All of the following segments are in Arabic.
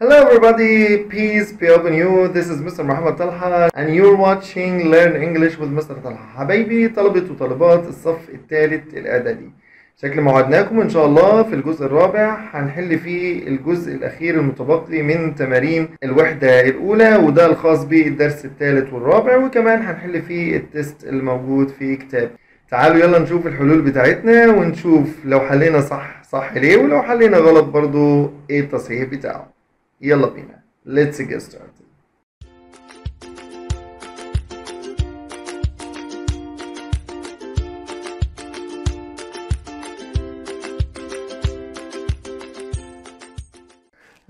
Hello everybody, peace be upon you. This is Mr. Muhammad Talha and you're watching Learn English with Mr. Talha. حبايبي طلبة وطالبات الصف الثالث الإعدادي. شكل ما وعدناكم إن شاء الله في الجزء الرابع هنحل فيه الجزء الأخير المتبقي من تمارين الوحدة الأولى وده الخاص بالدرس الثالث والرابع وكمان هنحل فيه التست الموجود في كتاب. تعالوا يلا نشوف الحلول بتاعتنا ونشوف لو حلينا صح صح ليه ولو حلينا غلط برضو ايه التصحيح بتاعه. يلا بينا let's get started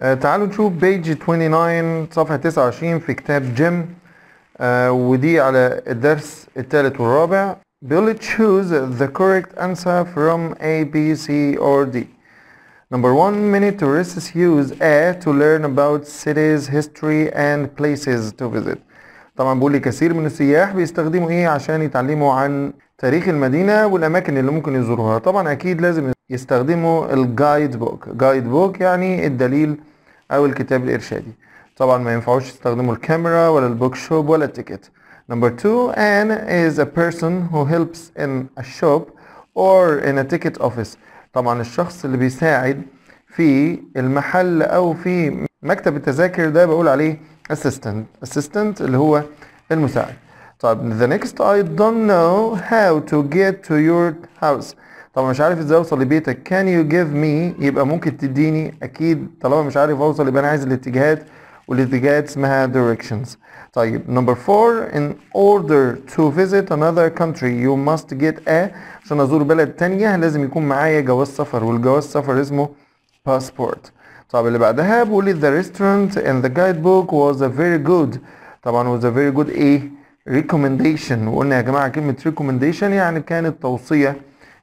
آه، تعالوا نشوف بيج 29 صفحة 29 في كتاب جيم آه ودي على الدرس الثالث والرابع بيقول choose the correct answer from A, B, C or D Number one, many tourists use A to learn about cities, history and places to visit. طبعا بقول لي كثير من السياح بيستخدموا ايه عشان يتعلموا عن تاريخ المدينة والاماكن اللي ممكن يزوروها طبعا اكيد لازم يستخدموا الجايد بوك جايد بوك يعني الدليل او الكتاب الارشادي طبعا ما ينفعوش يستخدموا الكاميرا ولا البوك شوب ولا التيكت نمبر 2 ان از ا بيرسون هو هيلبس ان ا شوب اور ان ا تيكت اوفيس طبعا الشخص اللي بيساعد في المحل او في مكتب التذاكر ده بقول عليه assistant assistant اللي هو المساعد طيب the next I don't know how to get to your house طبعا مش عارف ازاي اوصل لبيتك can you give me يبقى ممكن تديني اكيد طالما مش عارف اوصل يبقى انا عايز الاتجاهات والاتجاهات اسمها directions Like number four, in order to visit another country you must get a عشان أزور بلد تانية لازم يكون معايا جواز سفر والجواز سفر اسمه passport. طب اللي بعدها بيقول لي the restaurant and the guidebook was a very good طبعا was a very good a recommendation وقلنا يا جماعة كلمة recommendation يعني كانت توصية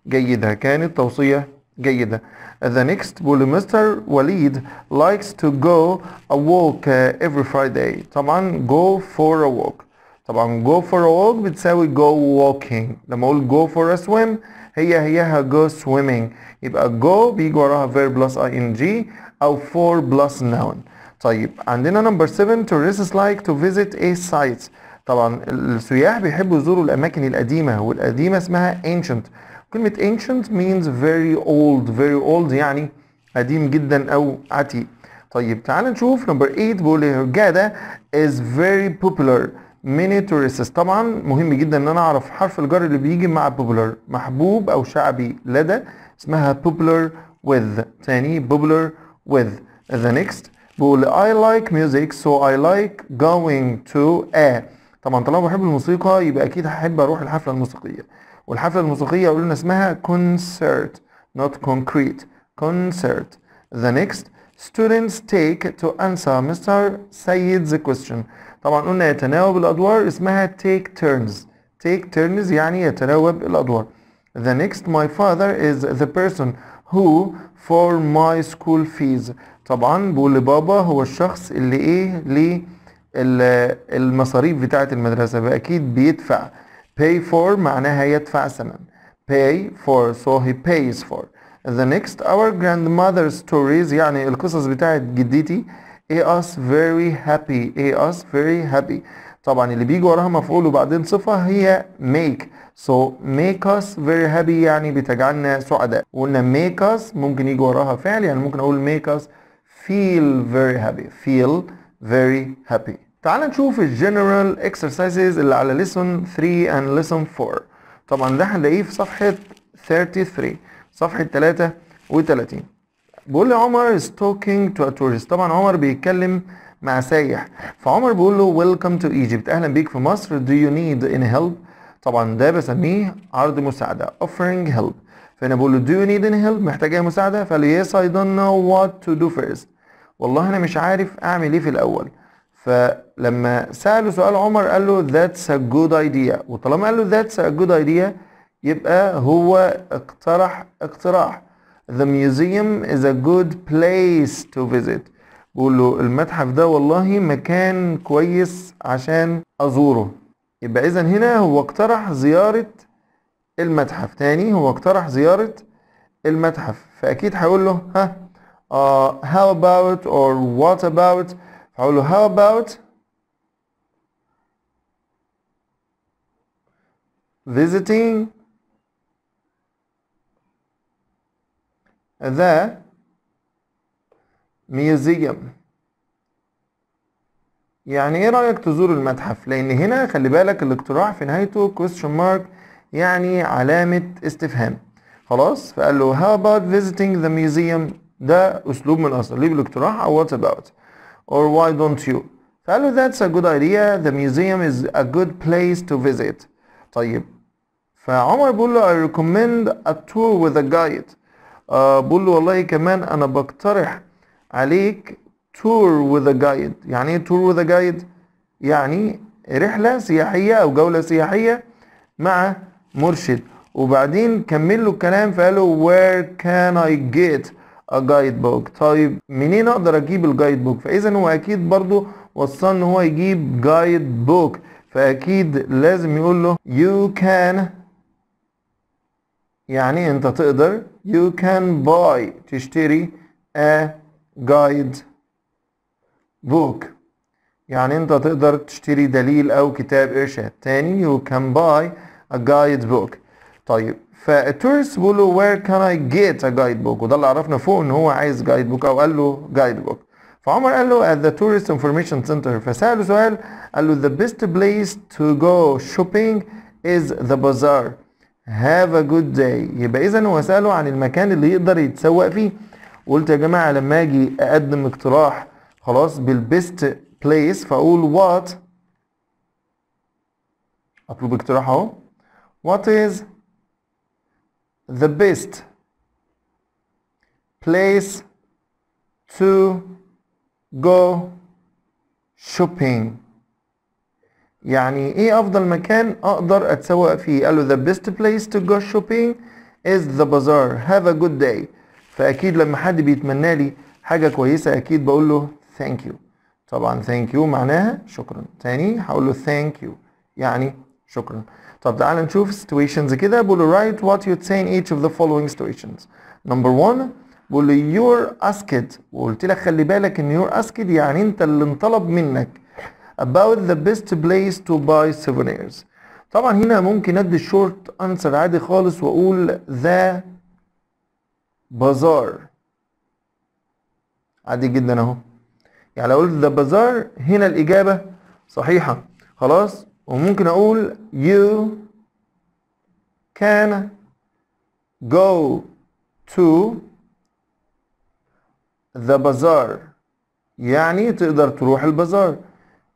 جيدة كانت توصية the next Mr. Walid likes to go a walk uh, every Friday طبعا go for a walk طبعا go for a walk say we go walking The اقول go for a swim هي هيها go swimming a go بيجي وراها verb plus ing or for plus noun طيب عندنا number 7 tourists like to visit a site طبعا السياح بيحبوا يزوروا الاماكن القديمه والقديمه اسمها ancient كلمة ancient means very old very old يعني قديم جدا أو عتيق طيب تعال نشوف number 8 بيقول هرجادا is very popular many tourists طبعا مهم جدا ان انا اعرف حرف الجر اللي بيجي مع popular محبوب او شعبي لدى اسمها popular with تاني popular with the next بقول I like music so I like going to a طبعا طالما بحب الموسيقى يبقى اكيد هحب اروح الحفلة الموسيقية والحفلة الموسيقية قلنا اسمها concert not concrete concert the next students take to answer Mr. Said's question طبعا قلنا يتناوب الأدوار اسمها take turns take turns يعني يتناوب الأدوار the next my father is the person who for my school fees طبعا بقول لبابا هو الشخص اللي ايه ليه المصاريف بتاعة المدرسة فأكيد بيدفع pay for معناها يدفع ثمن pay for so he pays for the next our grandmother stories يعني القصص بتاعت جدتي a us very happy a us very happy طبعا اللي بيجي وراها مفعول وبعدين صفة هي make so make us very happy يعني بتجعلنا سعداء وقلنا make us ممكن يجي وراها فعل يعني ممكن اقول make us feel very happy feel very happy تعال نشوف الجنرال اكسرسايزز اللي على ليسون 3 اند ليسون 4 طبعا ده هنلاقيه في صفحة 33 صفحة 33 بيقول لي عمر to تو تورست طبعا عمر بيتكلم مع سايح فعمر بيقول له ويلكم تو ايجيبت اهلا بيك في مصر دو يو نيد ان هيلب طبعا ده بسميه عرض مساعدة offering help فانا بقول له do you need any help محتاج اي مساعدة فقال لي yes I don't know what to do first والله انا مش عارف اعمل ايه في الاول فلما سأله سؤال عمر قال له that's a good idea وطالما قال له that's a good idea يبقى هو اقترح اقتراح the museum is a good place to visit بقول له المتحف ده والله مكان كويس عشان أزوره يبقى إذا هنا هو اقترح زيارة المتحف تاني هو اقترح زيارة المتحف فأكيد هقول له ها uh, how about or what about هقول له how about visiting the museum يعني ايه رأيك تزور المتحف لان هنا خلي بالك الاقتراح في نهايته question mark يعني علامة استفهام خلاص فقال له how about visiting the museum ده اسلوب من اصل ليه بالاقتراح او what about or why don't you فقال that's a good idea the museum is a good place to visit طيب فعمر بيقول له I recommend a tour with a guide آه بقول له والله كمان انا بقترح عليك tour with a guide يعني ايه tour with a guide يعني رحله سياحيه او جوله سياحيه مع مرشد وبعدين كمل له الكلام فقال له where can I get جايد بوك طيب منين اقدر اجيب الجايد بوك فاذا هو اكيد برضو وصلنا ان هو يجيب جايد بوك فاكيد لازم يقول له يو كان يعني انت تقدر يو كان باي تشتري a guide book يعني انت تقدر تشتري دليل او كتاب ارشاد تاني يو كان باي ا guide book طيب فالتورست بيقول له وير كان اي جيت ا جايد بوك وده اللي عرفنا فوق ان هو عايز جايد بوك او قال له جايد بوك فعمر قال له at the tourist information center فسأله سؤال قال له the best place to go shopping is the bazaar have a good day يبقى اذا هو سأله عن المكان اللي يقدر يتسوق فيه قلت يا جماعة لما اجي اقدم اقتراح خلاص بالبيست بليس فاقول وات اطلب اقتراح اهو وات از the best place to go shopping يعني ايه افضل مكان اقدر اتسوق فيه قالوا the best place to go shopping is the bazaar have a good day فاكيد لما حد بيتمنى لي حاجة كويسة اكيد بقول له thank you طبعا thank you معناها شكرا تاني هقول له thank you يعني شكرا طب تعالى نشوف situations كده بقول له write what you'd say in each of the following situations number one بقول له you're asked وقلت لك خلي بالك ان you're asked يعني انت اللي انطلب منك about the best place to buy souvenirs طبعا هنا ممكن ادي short انسر عادي خالص واقول the bazaar. عادي جدا اهو يعني لو قلت the bazaar هنا الاجابه صحيحه خلاص وممكن اقول you can go to the bazaar يعني تقدر تروح البازار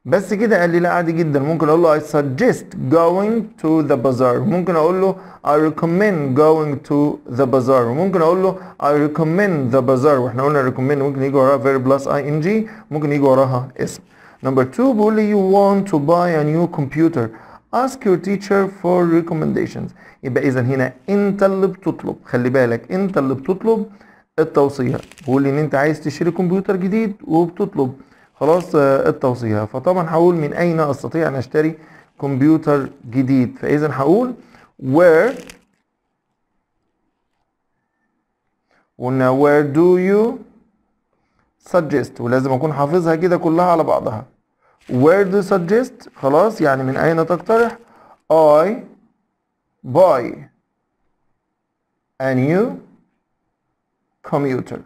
بس كده قال لي لا عادي جدا ممكن اقول له I suggest going to the bazaar ممكن اقول له I recommend going to the bazaar ممكن اقول له I recommend the bazaar واحنا قلنا recommend ممكن يجي وراها verb plus ing ممكن يجي وراها اسم Number two, bully, you want to buy a new computer. Ask your teacher for recommendations. يبقى إذا هنا أنت اللي بتطلب، خلي بالك أنت اللي بتطلب التوصية، بقول إن أنت عايز تشتري كمبيوتر جديد وبتطلب خلاص آه، التوصية، فطبعا هقول من أين أستطيع أن أشتري كمبيوتر جديد، فإذا هقول where قلنا where do you suggest ولازم اكون حافظها كده كلها على بعضها where do suggest خلاص يعني من اين تقترح I buy a new computer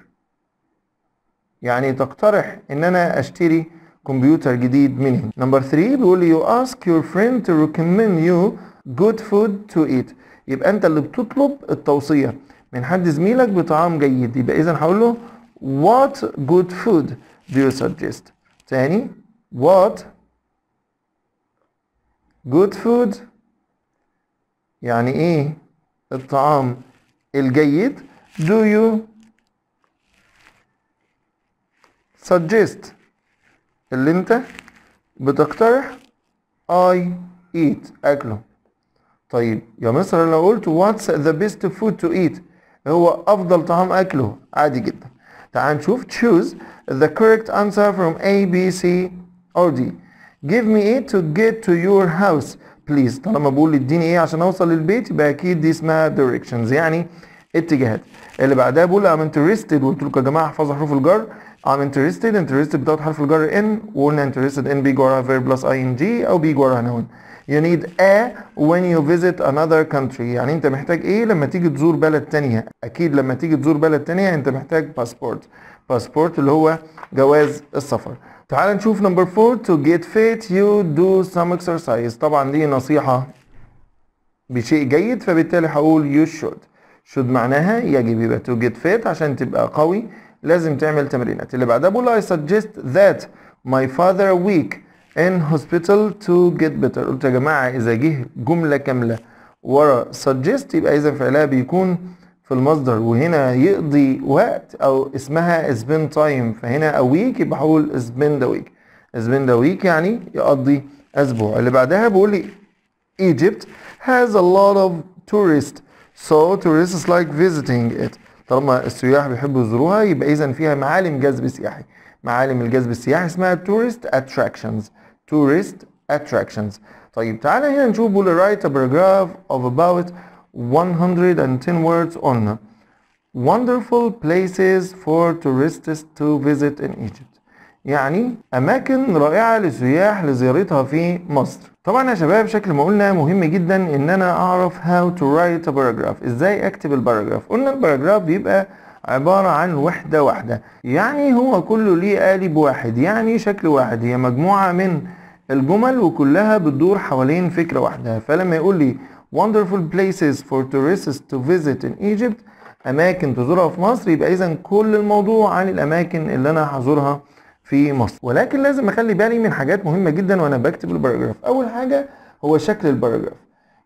يعني تقترح ان انا اشتري كمبيوتر جديد منهم نمبر 3 بيقول لي you ask your friend to recommend you good food to eat يبقى انت اللي بتطلب التوصية من حد زميلك بطعام جيد يبقى اذا هقول له What good food do you suggest? Tani, what good food يعني ايه الطعام الجيد do you suggest اللي انت بتقترح I eat أكله طيب يا مصر لو قلت what's the best food to eat هو أفضل طعام أكله عادي جدا تعال نشوف choose the correct answer from A, B, C or D give me A to get to your house please طالما بقول اديني ايه عشان اوصل للبيت يبقى اكيد دي اسمها directions يعني اتجاهات اللي بعدها بقول I'm interested وقلت لكم يا جماعه احفظوا حروف الجر I'm interested interested بتاعت حرف الجر in وقلنا interested in بيجي وراها verb plus ing او بيجي وراها noun You need a when you visit another country يعني انت محتاج ايه لما تيجي تزور بلد تانية اكيد لما تيجي تزور بلد تانية انت محتاج باسبورت باسبورت اللي هو جواز السفر تعال نشوف نمبر 4 to get fit you do some exercise طبعا دي نصيحة بشيء جيد فبالتالي هقول you should should معناها يجب يبقى to get fit عشان تبقى قوي لازم تعمل تمرينات اللي بعدها بقول I suggest that my father weak ان هوسبيتال تو جيت بيتر قلت يا جماعه اذا جه جمله كامله ورا suggest يبقى اذا فعلها بيكون في المصدر وهنا يقضي وقت او اسمها spend time فهنا a week يبقى هقول spend a week spend a week يعني يقضي اسبوع اللي بعدها بيقول لي Egypt has a lot of tourists so tourists like visiting it طالما السياح بيحبوا يزوروها يبقى اذا فيها معالم جذب سياحي معالم الجذب السياحي اسمها tourist attractions tourist attractions. طيب تعالى هنا نشوف will write a paragraph of about 110 words on wonderful places for tourists to visit in Egypt يعني أماكن رائعة للسياح لزيارتها في مصر طبعا يا شباب شكل ما قلنا مهم جدا إن أنا أعرف how to write a paragraph إزاي أكتب الباراجراف قلنا الباراجراف بيبقى عبارة عن وحدة واحدة يعني هو كله ليه قالب واحد يعني شكل واحد هي مجموعة من الجمل وكلها بتدور حوالين فكرة واحدة فلما يقول لي wonderful places for tourists to visit in Egypt أماكن تزورها في مصر يبقى إذا كل الموضوع عن الأماكن اللي أنا هزورها في مصر ولكن لازم أخلي بالي من حاجات مهمة جدا وأنا بكتب الباراجراف أول حاجة هو شكل الباراجراف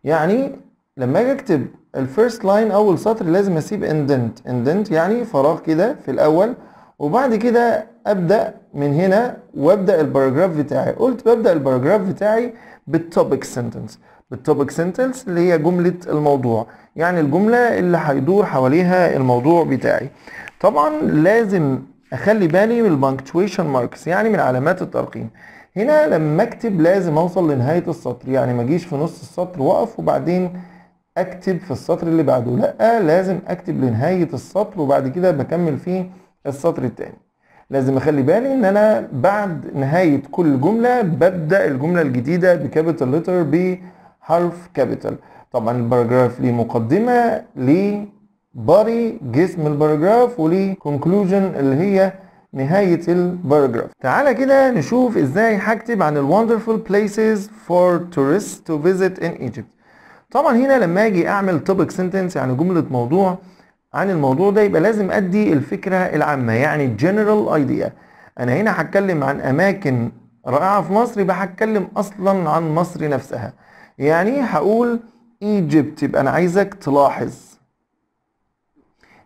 يعني لما اجي اكتب الفيرست لاين اول سطر لازم اسيب اندنت اندنت يعني فراغ كده في الاول وبعد كده ابدا من هنا وابدا الباراجراف بتاعي قلت ببدا الباراجراف بتاعي بالتوبيك سنتنس بالتوبيك سنتنس اللي هي جمله الموضوع يعني الجمله اللي هيدور حواليها الموضوع بتاعي طبعا لازم اخلي بالي من البانكتويشن ماركس يعني من علامات الترقيم هنا لما اكتب لازم اوصل لنهايه السطر يعني ما اجيش في نص السطر واقف وبعدين اكتب في السطر اللي بعده لا لازم اكتب لنهايه السطر وبعد كده بكمل فيه السطر الثاني لازم اخلي بالي ان انا بعد نهايه كل جمله ببدا الجمله الجديده بكابيتال لتر بحرف كابيتال طبعا الباراجراف ليه مقدمه ليه باري جسم الباراجراف وليه كونكلوجن اللي هي نهاية الباراجراف تعالى كده نشوف ازاي هكتب عن الوندرفول بلايسز فور تورست تو فيزيت ان ايجيبت طبعا هنا لما اجي اعمل topic sentence يعني جملة موضوع عن الموضوع ده يبقى لازم ادي الفكرة العامة يعني general idea انا هنا هتكلم عن اماكن رائعة في مصر يبقى هتكلم اصلا عن مصر نفسها يعني هقول ايجيبت يبقى انا عايزك تلاحظ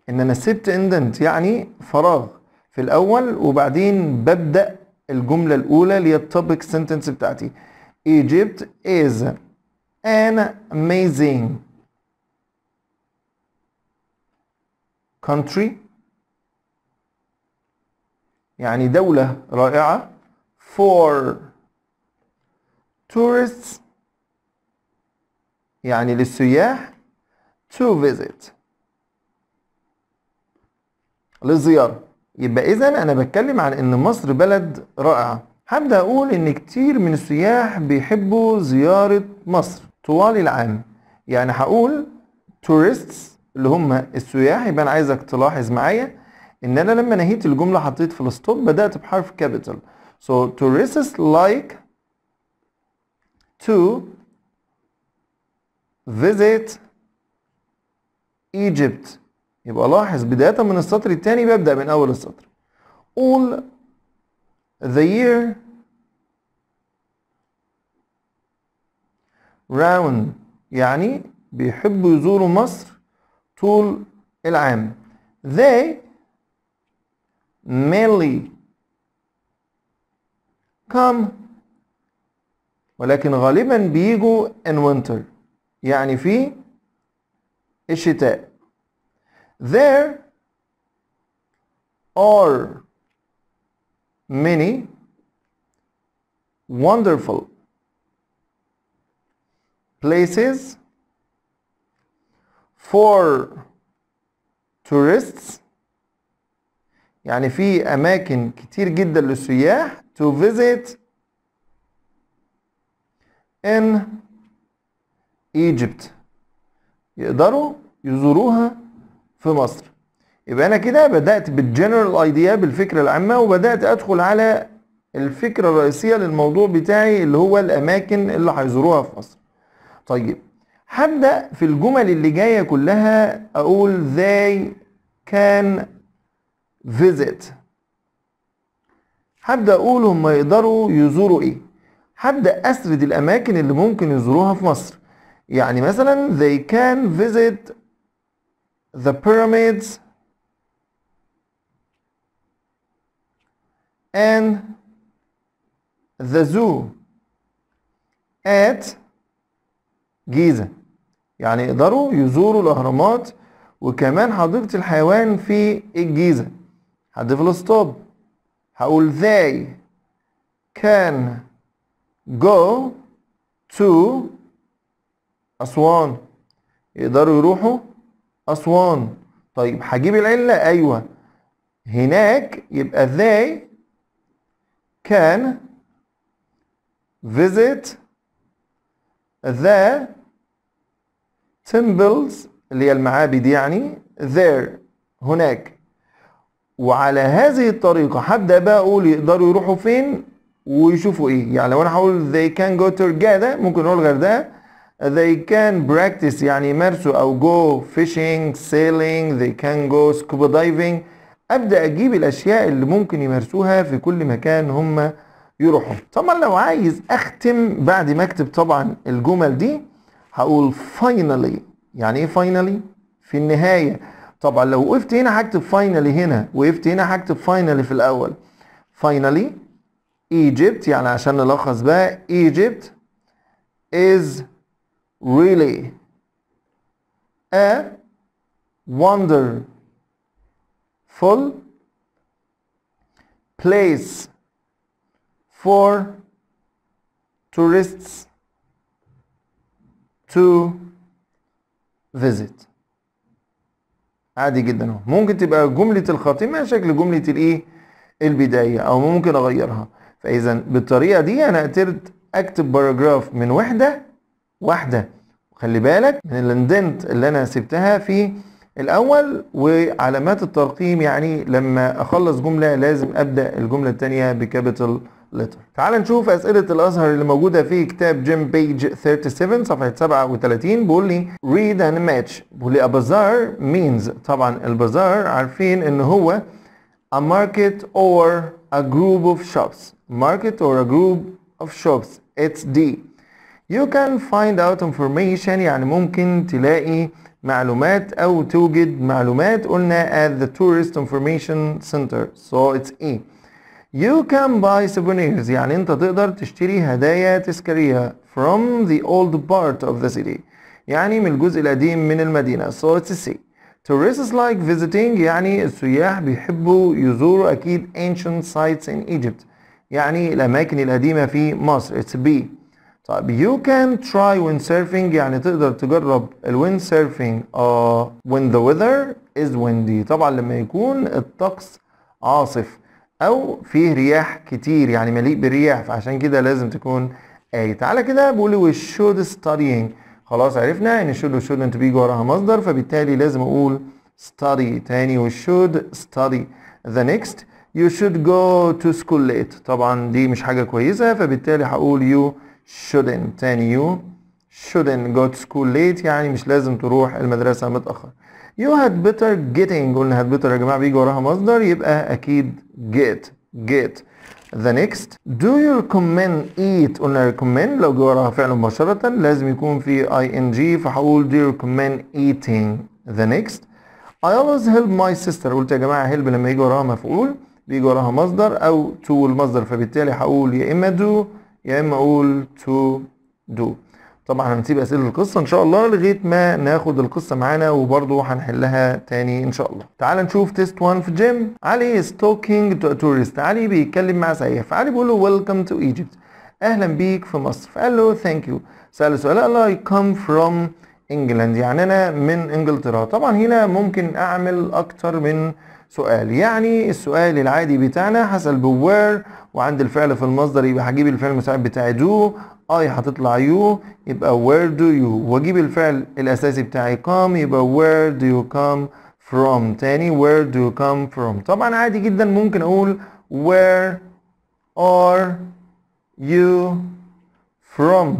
ان انا سبت اندنت يعني فراغ في الاول وبعدين ببدأ الجملة الاولى اللي هي التوبك سنتنس بتاعتي ايجيبت از amazing country يعني دولة رائعة for tourists يعني للسياح to visit للزيارة يبقى إذا أنا بتكلم عن إن مصر بلد رائعة هبدأ أقول إن كتير من السياح بيحبوا زيارة مصر طوال العام يعني هقول tourists اللي هم السياح يبقى انا عايزك تلاحظ معايا ان انا لما نهيت الجمله حطيت في الستوب بدات بحرف كابيتال so tourists like to visit Egypt يبقى لاحظ بداية من السطر الثاني ببدأ من أول السطر all the year round يعني بيحبوا يزوروا مصر طول العام they mainly come ولكن غالبا بيجوا in winter يعني في الشتاء there are many wonderful places for tourists يعني في اماكن كتير جدا للسياح to visit in Egypt يقدروا يزوروها في مصر يبقى انا كده بدات بالجنرال ايديا بالفكره العامه وبدات ادخل على الفكره الرئيسيه للموضوع بتاعي اللي هو الاماكن اللي هيزوروها في مصر طيب هبدأ في الجمل اللي جاية كلها أقول they can visit هبدأ أقول هم يقدروا يزوروا إيه هبدأ أسرد الأماكن اللي ممكن يزوروها في مصر يعني مثلا they can visit the pyramids and the zoo at جيزة يعني يقدروا يزوروا الأهرامات وكمان حديقة الحيوان في الجيزة هضيف الستوب هقول they can go to أسوان يقدروا يروحوا أسوان طيب هجيب العلة أيوه هناك يبقى they can visit the temples اللي هي المعابد يعني there هناك وعلى هذه الطريقة هبدأ بقى أقول يقدروا يروحوا فين ويشوفوا إيه يعني لو أنا هقول they can go together ممكن أقول غير ده they can practice يعني يمارسوا أو go fishing sailing they can go scuba diving أبدأ أجيب الأشياء اللي ممكن يمارسوها في كل مكان هم يروحوا طبعا لو عايز اختم بعد ما اكتب طبعا الجمل دي هقول فاينالي يعني ايه فاينالي في النهايه طبعا لو وقفت هنا هكتب فاينالي هنا وقفت هنا هكتب فاينالي في الاول فاينالي Egypt يعني عشان نلخص بقى Egypt is really a wonderful place for tourists to visit عادي جدا اهو ممكن تبقى جملة الخاتمة شكل جملة الايه e البداية او ممكن اغيرها فاذا بالطريقة دي انا قدرت اكتب باراجراف من وحدة واحدة خلي بالك من الاندنت اللي انا سبتها في الاول وعلامات الترقيم يعني لما اخلص جملة لازم ابدأ الجملة التانية بكابيتال letter تعال نشوف أسئلة الأزهر اللي موجودة في كتاب جيم بيج 37 صفحة 37 بيقول لي read and match بيقول لي a bazaar means طبعا البازار عارفين إن هو a market or a group of shops market or a group of shops it's D you can find out information يعني ممكن تلاقي معلومات أو توجد معلومات قلنا at the tourist information center so it's E You can buy souvenirs يعني انت تقدر تشتري هدايا تذكارية from the old part of the city يعني من الجزء القديم من المدينة so it's a sea tourists like visiting يعني السياح بيحبوا يزوروا أكيد ancient sites in Egypt يعني الأماكن القديمة في مصر it's B طيب you can try windsurfing يعني تقدر تجرب الويندسيرفينج uh, آه، when the weather is windy طبعا لما يكون الطقس عاصف او فيه رياح كتير يعني مليء بالرياح فعشان كده لازم تكون اي تعالى كده بقول وي شود studying خلاص عرفنا ان شود وشود انت بيجي وراها مصدر فبالتالي لازم اقول ستادي تاني وي شود ستادي ذا نيكست يو شود جو تو سكول ليت طبعا دي مش حاجة كويسة فبالتالي هقول يو شودنت تاني يو شودنت جو تو سكول ليت يعني مش لازم تروح المدرسة متأخر يو هاد بيتر جيتنج قلنا هاد بيتر يا جماعه بيجي وراها مصدر يبقى اكيد جيت جيت the next do you recommend eat قلنا ريكومند لو جه وراها فعل مباشرة لازم يكون في ing فهقول do you recommend eating the next I always help my sister قلت يا جماعة هيلب لما يجي وراها مفعول بيجي وراها مصدر أو to المصدر فبالتالي هقول يا إما do يا إما أقول to do طبعا هنسيب اسئله القصه ان شاء الله لغايه ما ناخد القصه معانا وبرضه هنحلها تاني ان شاء الله تعال نشوف تيست 1 في جيم. علي از توكينج تو تورست علي بيتكلم مع سياف. علي بيقول له ويلكم تو ايجيبت اهلا بيك في مصر فقال له ثانك يو ساله سؤال قال له اي كام فروم انجلاند يعني انا من انجلترا طبعا هنا ممكن اعمل اكتر من سؤال يعني السؤال العادي بتاعنا هسأل بوير وعند الفعل في المصدر يبقى هجيب الفعل المساعد بتاعي دو اي هتطلع يو يبقى where do you واجيب الفعل الاساسي بتاعي come يبقى where do you come from تاني where do you come from طبعا عادي جدا ممكن اقول where are you from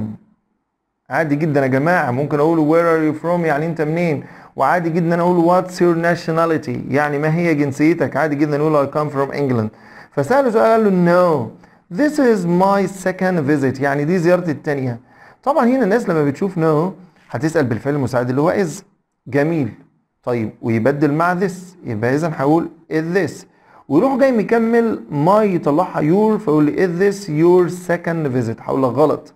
عادي جدا يا جماعة ممكن اقول where are you from يعني انت منين وعادي جدا اقول what's your nationality يعني ما هي جنسيتك عادي جدا اقول I come from England فسأله سؤال قال له no This is my second visit يعني دي زيارتي التانية طبعا هنا الناس لما بتشوف no هتسأل بالفعل المساعد اللي هو is جميل طيب ويبدل مع this يبقى إذا هقول is this ويروح جاي مكمل my يطلعها your فيقول لي is this your second visit هقول لك غلط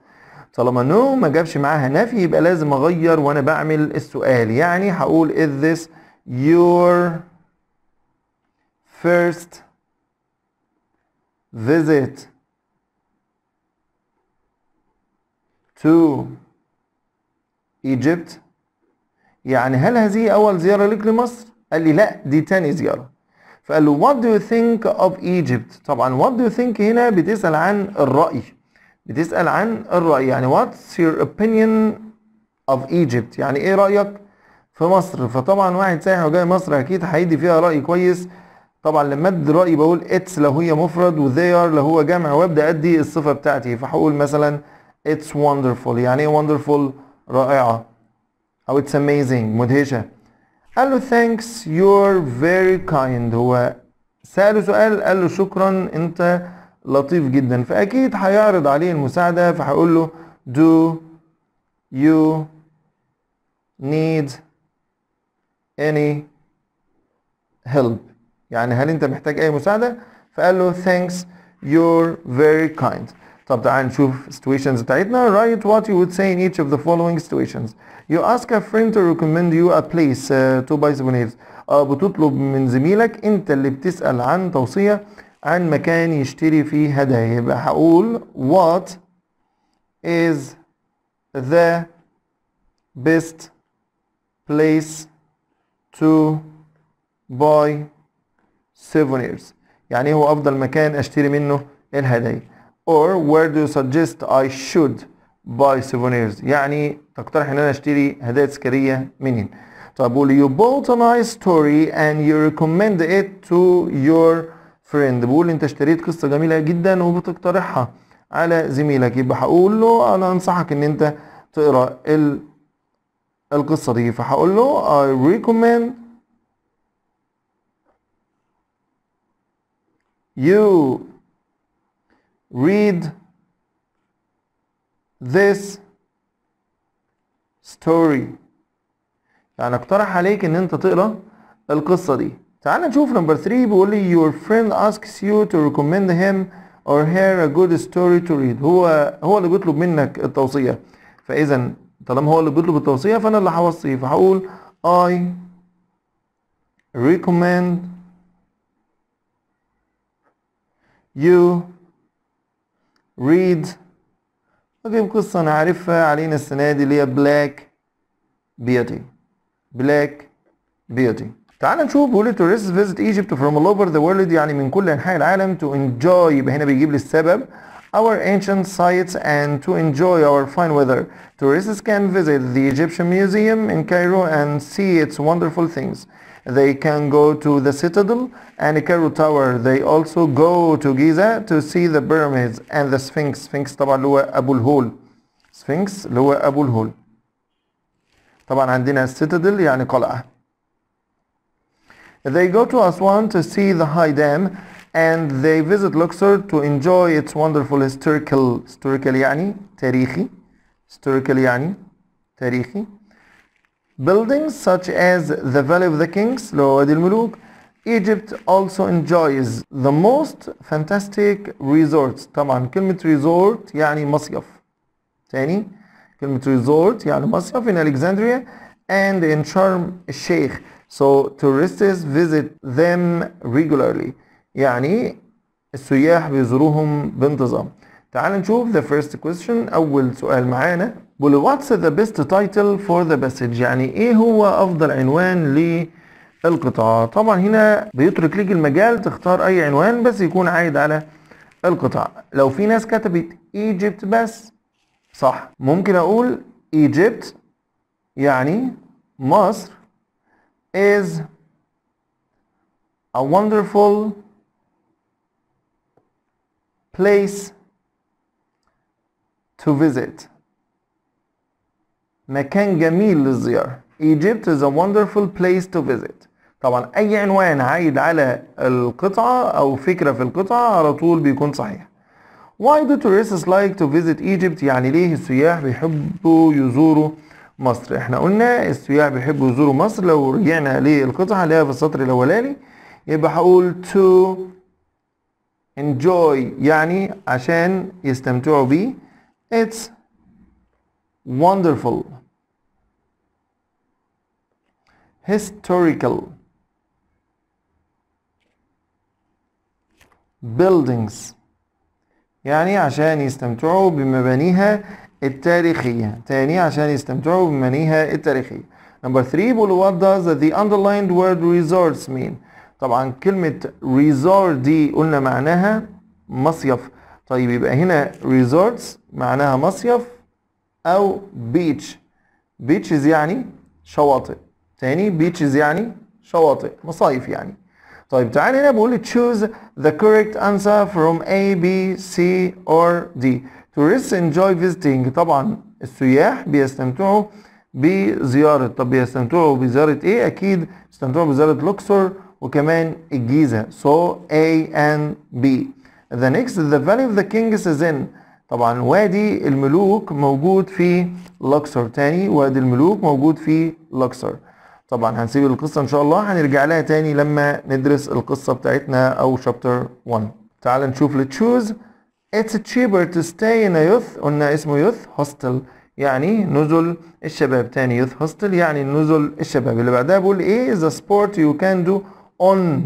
طالما نو no ما جابش معاها نفي يبقى لازم اغير وانا بعمل السؤال يعني هقول is this your first visit to Egypt يعني هل هذه أول زيارة لك لمصر؟ قال لي لا دي تاني زيارة فقال له what do you think of Egypt طبعا what do you think هنا بتسأل عن الرأي بتسأل عن الرأي يعني what's your opinion of Egypt يعني ايه رأيك في مصر فطبعا واحد سايح وجاي مصر اكيد هيدي فيها رأي كويس طبعا لما ادي رأيي بقول اتس لو هي مفرد وذير لو هو جمع وابدا ادي الصفة بتاعتي فهقول مثلا It's wonderful يعني wonderful رائعة أو it's amazing مدهشة قال له thanks you're very kind هو سأله سؤال قال له شكرا أنت لطيف جدا فأكيد هيعرض عليه المساعدة فهقول له do you need any help يعني هل أنت محتاج أي مساعدة؟ فقال له thanks you're very kind طب تعال نشوف situations بتاعتنا write what you would say in each of the following situations you ask a friend to recommend you a place uh, to buy souvenirs اه بتطلب من زميلك انت اللي بتسأل عن توصية عن مكان يشتري فيه هدايا يبقى هقول what is the best place to buy souvenirs يعني هو افضل مكان اشتري منه الهدايا or where do you suggest I should buy souvenirs يعني تقترح ان انا اشتري هدايا تذكاريه منين طب بقول you bought a nice story and you recommend it to your friend بيقول انت اشتريت قصه جميله جدا وبتقترحها على زميلك يبقى هقول له انا انصحك ان انت تقرا ال القصه دي فهقول له I recommend you read this story يعني اقترح عليك ان انت تقرا القصه دي تعال نشوف نمبر 3 بيقول لي your friend asks you to recommend him or her a good story to read هو هو اللي بيطلب منك التوصيه فاذا طالما هو اللي بيطلب التوصيه فانا اللي هوصيه فهقول I recommend you read نجيب قصة أنا عارفها علينا السنة دي اللي هي بلاك بيوتي بلاك بيوتي تعال نشوف بيقول tourists visit Egypt from all over the world يعني من كل أنحاء العالم to enjoy يبقى هنا بيجيب لي السبب our ancient sites and to enjoy our fine weather. Tourists can visit the Egyptian Museum in Cairo and see its wonderful things they can go to the citadel and Ikaru Tower. They also go to Giza to see the pyramids and the Sphinx. Sphinx طبعا اللي هو أبو الهول. Sphinx اللي هو أبو الهول. طبعا عندنا citadel يعني قلعة. They go to Aswan to see the high dam and they visit Luxor to enjoy its wonderful historical historical يعني تاريخي historical يعني تاريخي buildings such as the Valley of the Kings, Lo Wadi al-Muluk, Egypt also enjoys the most fantastic resorts طبعا كلمة resort يعني مصيف تاني كلمة resort يعني مصيف in Alexandria and in Sharm sheik so tourists visit them regularly يعني السياح بيزوروهم بانتظام تعال نشوف the first question أول سؤال معانا بيقول واتس ذا بيست تايتل فور ذا باسج يعني ايه هو افضل عنوان للقطاع طبعا هنا بيترك ليك المجال تختار اي عنوان بس يكون عايد على القطاع لو في ناس كتبت ايجيبت بس صح ممكن اقول ايجيبت يعني مصر is a wonderful place to visit مكان جميل للزيارة Egypt is a wonderful place to visit طبعا اي عنوان عايد على القطعة او فكرة في القطعة على طول بيكون صحيح Why do tourists like to visit Egypt يعني ليه السياح بيحبوا يزوروا مصر احنا قلنا السياح بيحبوا يزوروا مصر لو رجعنا للقطعة اللي هي في السطر الاولاني يبقى هقول to enjoy يعني عشان يستمتعوا بيه it's wonderful historical buildings يعني عشان يستمتعوا بمبانيها التاريخية تاني عشان يستمتعوا بمبانيها التاريخية number three what does the underlined word resorts mean طبعا كلمة resort دي قلنا معناها مصيف طيب يبقى هنا resorts معناها مصيف أو beach beaches يعني شواطئ تاني beaches يعني شواطئ مصايف يعني طيب تعال هنا بقول لي choose the correct answer from A, B, C or D tourists enjoy visiting طبعا السياح بيستمتعوا بزيارة طب بيستمتعوا بزيارة ايه اكيد بيستمتعوا بزيارة لوكسور وكمان الجيزة so A and B the next the valley of the kings is in طبعا وادي الملوك موجود في لوكسور تاني وادي الملوك موجود في لوكسور طبعا هنسيب القصة ان شاء الله هنرجع لها تاني لما ندرس القصة بتاعتنا او شابتر 1 تعال نشوف لتشوز It's cheaper to stay in a youth قلنا اسمه youth hostel يعني نزل الشباب تاني youth hostel يعني نزل الشباب اللي بعدها بيقول ايه is a sport you can do on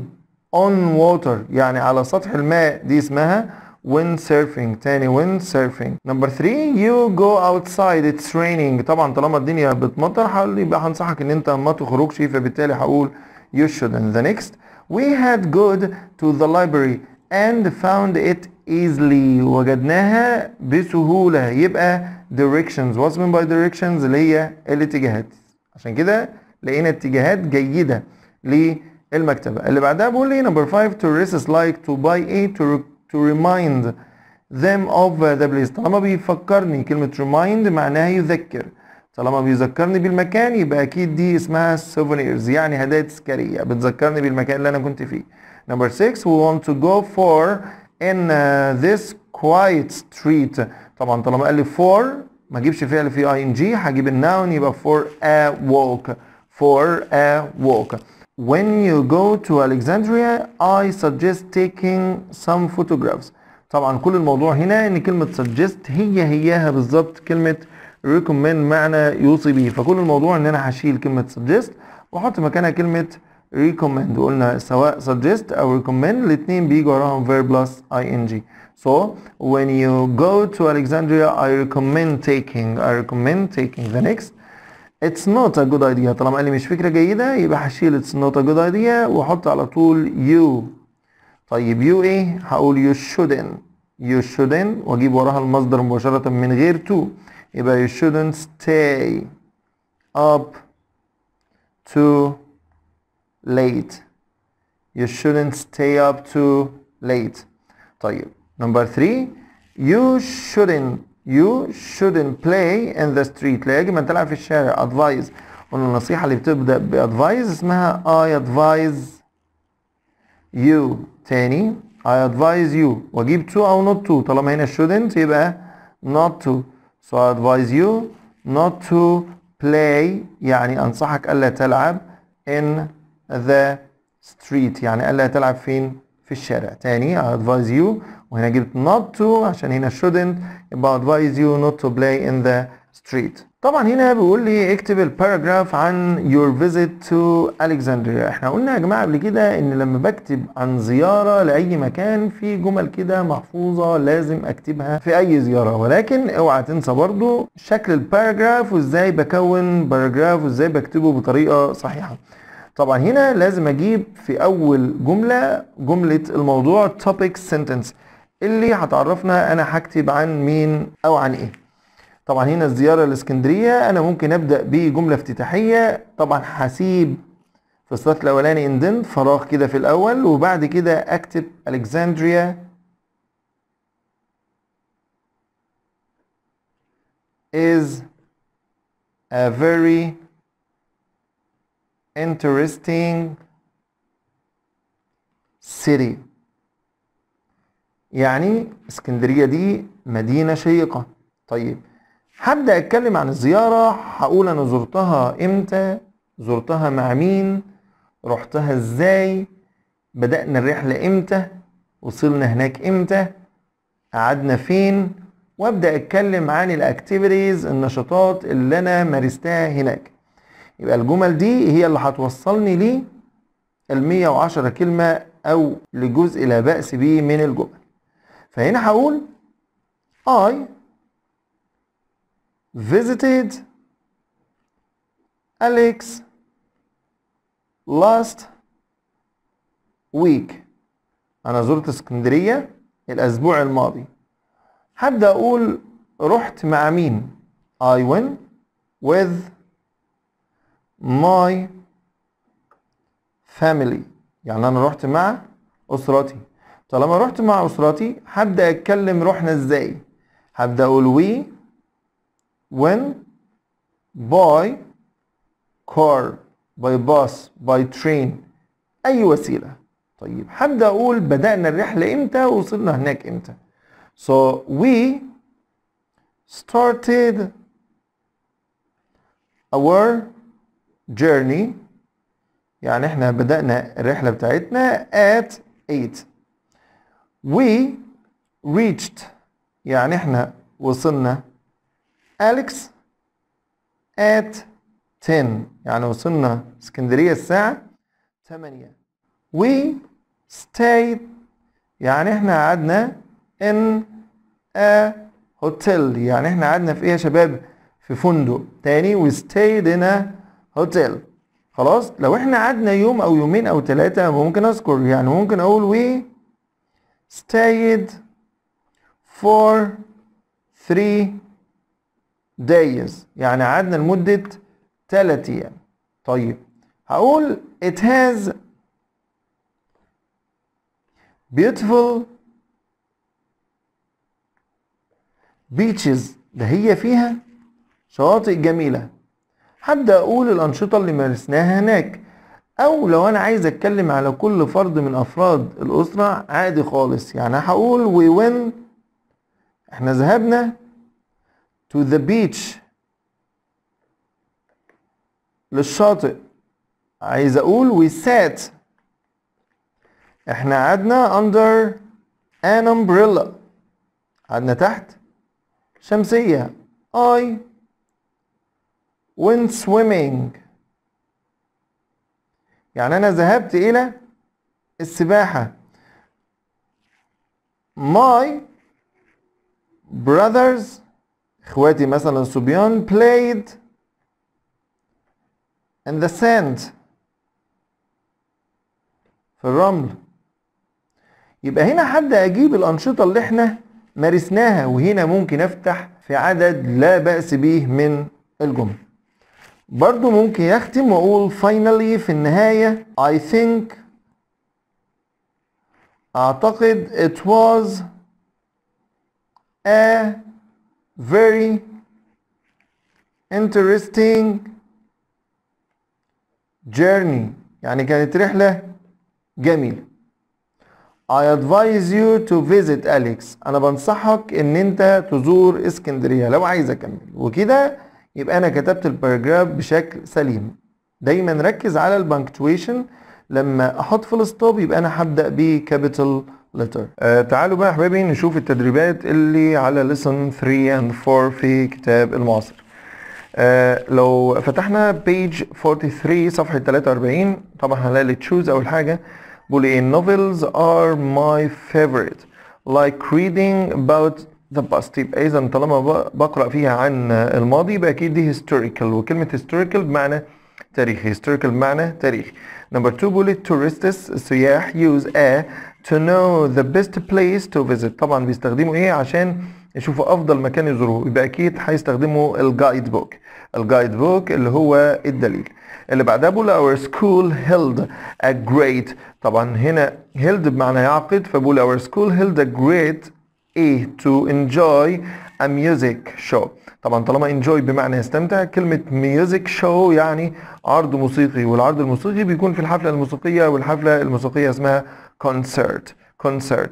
on water يعني على سطح الماء دي اسمها windsurfing تاني windsurfing number 3 you go outside it's raining طبعا طالما الدنيا بتمطر يبقى هنصحك ان انت ما تخرجش فبالتالي هقول you shouldn't the next we had good to the library and found it easily وجدناها بسهولة يبقى directions what's meant by directions اللي هي الاتجاهات عشان كده لقينا اتجاهات جيدة للمكتبة اللي بعدها بقول لي number 5 tourists like to buy a to remind them of the place طالما بيفكرني كلمة remind معناها يذكر طالما بيذكرني بالمكان يبقى اكيد دي اسمها souvenirs يعني هدايا تذكارية بتذكرني بالمكان اللي انا كنت فيه number 6 we want to go for in uh, this quiet street طبعا طالما قال لي for ما اجيبش فعل في ing هجيب النون يبقى for a walk for a walk when you go to Alexandria I suggest taking some photographs طبعا كل الموضوع هنا ان كلمة suggest هي هيها بالضبط كلمة recommend معنى يوصي بيه فكل الموضوع ان انا هشيل كلمة suggest وحط مكانها كلمة recommend وقلنا سواء suggest او recommend الاتنين بيجوا وراهم verb plus ing so when you go to Alexandria I recommend taking I recommend taking the next اتس نوت ا جود ايديا طالما قال لي مش فكره جيده يبقى هشيل اتس نوت ا جود ايديا واحط على طول يو طيب يو ايه هقول يو شودن يو شودن واجيب وراها المصدر مباشره من غير تو يبقى يو شودنت stay up too late you shouldn't stay up too late طيب number 3 you shouldn't you shouldn't play in the street لا يجب أن تلعب في الشارع advise والنصيحة اللي بتبدأ ب advise اسمها I advise you تاني I advise you واجيب to أو not to طالما هنا shouldn't يبقى not to so I advise you not to play يعني أنصحك ألا تلعب in the street يعني ألا تلعب فين في الشارع تاني I advise you وهنا جبت not to عشان هنا shouldn't يبقى advise you not to play in the street طبعا هنا بيقول لي اكتب الباراجراف عن your visit to Alexandria احنا قلنا يا جماعة قبل كده ان لما بكتب عن زيارة لأي مكان في جمل كده محفوظة لازم اكتبها في اي زيارة ولكن اوعى تنسى برضو شكل الباراجراف وازاي بكون باراجراف وازاي بكتبه بطريقة صحيحة طبعا هنا لازم اجيب في اول جمله جمله الموضوع topic sentence اللي هتعرفنا انا هكتب عن مين او عن ايه طبعا هنا الزياره الاسكندريه انا ممكن ابدا بجمله افتتاحيه طبعا هسيب في السطر الاولاني اندن فراغ كده في الاول وبعد كده اكتب الكساندريا is a very interesting city يعني اسكندرية دي مدينة شيقة طيب هبدأ اتكلم عن الزيارة هقول انا زرتها امتى زرتها مع مين رحتها ازاي بدأنا الرحلة امتى وصلنا هناك امتى قعدنا فين وابدأ اتكلم عن الاكتيفيتيز النشاطات اللي انا مارستها هناك يبقى الجمل دي هي اللي هتوصلني ل 110 كلمة أو لجزء لا بأس به من الجمل فهنا هقول I visited Alex last week أنا زرت اسكندرية الأسبوع الماضي هبدأ أقول رحت مع مين I went with my family يعني انا رحت مع اسرتي طالما رحت مع اسرتي هبدا اتكلم رحنا ازاي هبدا اقول we went by car by bus by train اي وسيله طيب هبدا اقول بدانا الرحله امتى ووصلنا هناك امتى so we started our journey يعني احنا بدأنا الرحلة بتاعتنا at 8 we reached يعني احنا وصلنا أليكس at 10 يعني وصلنا اسكندرية الساعة 8 we stayed يعني احنا قعدنا in a hotel يعني احنا قعدنا في ايه يا شباب في فندق تاني we stayed in a هوتيل خلاص لو احنا قعدنا يوم او يومين او ثلاثة ممكن اذكر يعني ممكن اقول وي stayed for three days يعني قعدنا لمدة ثلاث ايام طيب هقول it has beautiful beaches ده هي فيها شواطئ جميلة هبدأ أقول الأنشطة اللي مارسناها هناك أو لو أنا عايز أتكلم على كل فرد من أفراد الأسرة عادي خالص يعني هقول we went احنا ذهبنا to the beach للشاطئ عايز أقول we sat احنا قعدنا under an umbrella قعدنا تحت شمسية I when swimming يعني أنا ذهبت إلى السباحة my brothers إخواتي مثلا صبيان played in the sand في الرمل يبقى هنا حد أجيب الأنشطة اللي احنا مارسناها وهنا ممكن أفتح في عدد لا بأس به من الجمل برضو ممكن يختم واقول finally في النهاية I think اعتقد it was a very interesting journey يعني كانت رحلة جميلة I advise you to visit Alex أنا بنصحك إن أنت تزور اسكندرية لو عايز أكمل وكده يبقى انا كتبت الباراجراف بشكل سليم دايما ركز على البنكتويشن لما احط في الستوب يبقى انا هبدا بكابيتال لتر آه تعالوا بقى يا حبايبي نشوف التدريبات اللي على ليسون 3 اند 4 في كتاب المعاصر آه لو فتحنا بيج 43 صفحه 43 طبعا هنلاقي تشوز اول حاجه بيقول ايه novels are my favorite like reading about ذا اصل يبقى اذا طالما بقرا فيها عن الماضي يبقى اكيد دي هيستوريكال وكلمه هيستوريكال بمعنى تاريخي هيستوريكال بمعنى تاريخي نمبر 2 بولت تورستس السياح يوز ا تو نو ذا بيست بليس تو فيزيت طبعا بيستخدموا ايه عشان يشوفوا افضل مكان يزوروه يبقى اكيد هيستخدموا الجايد بوك الجايد بوك اللي هو الدليل اللي بعدها بقول اور سكول هيلد ا جريت طبعا هنا هيلد بمعنى يعقد فبول اور سكول هيلد ا جريت ايه to enjoy a music show طبعا طالما enjoy بمعنى استمتع كلمة music show يعني عرض موسيقي والعرض الموسيقي بيكون في الحفلة الموسيقية والحفلة الموسيقية اسمها concert concert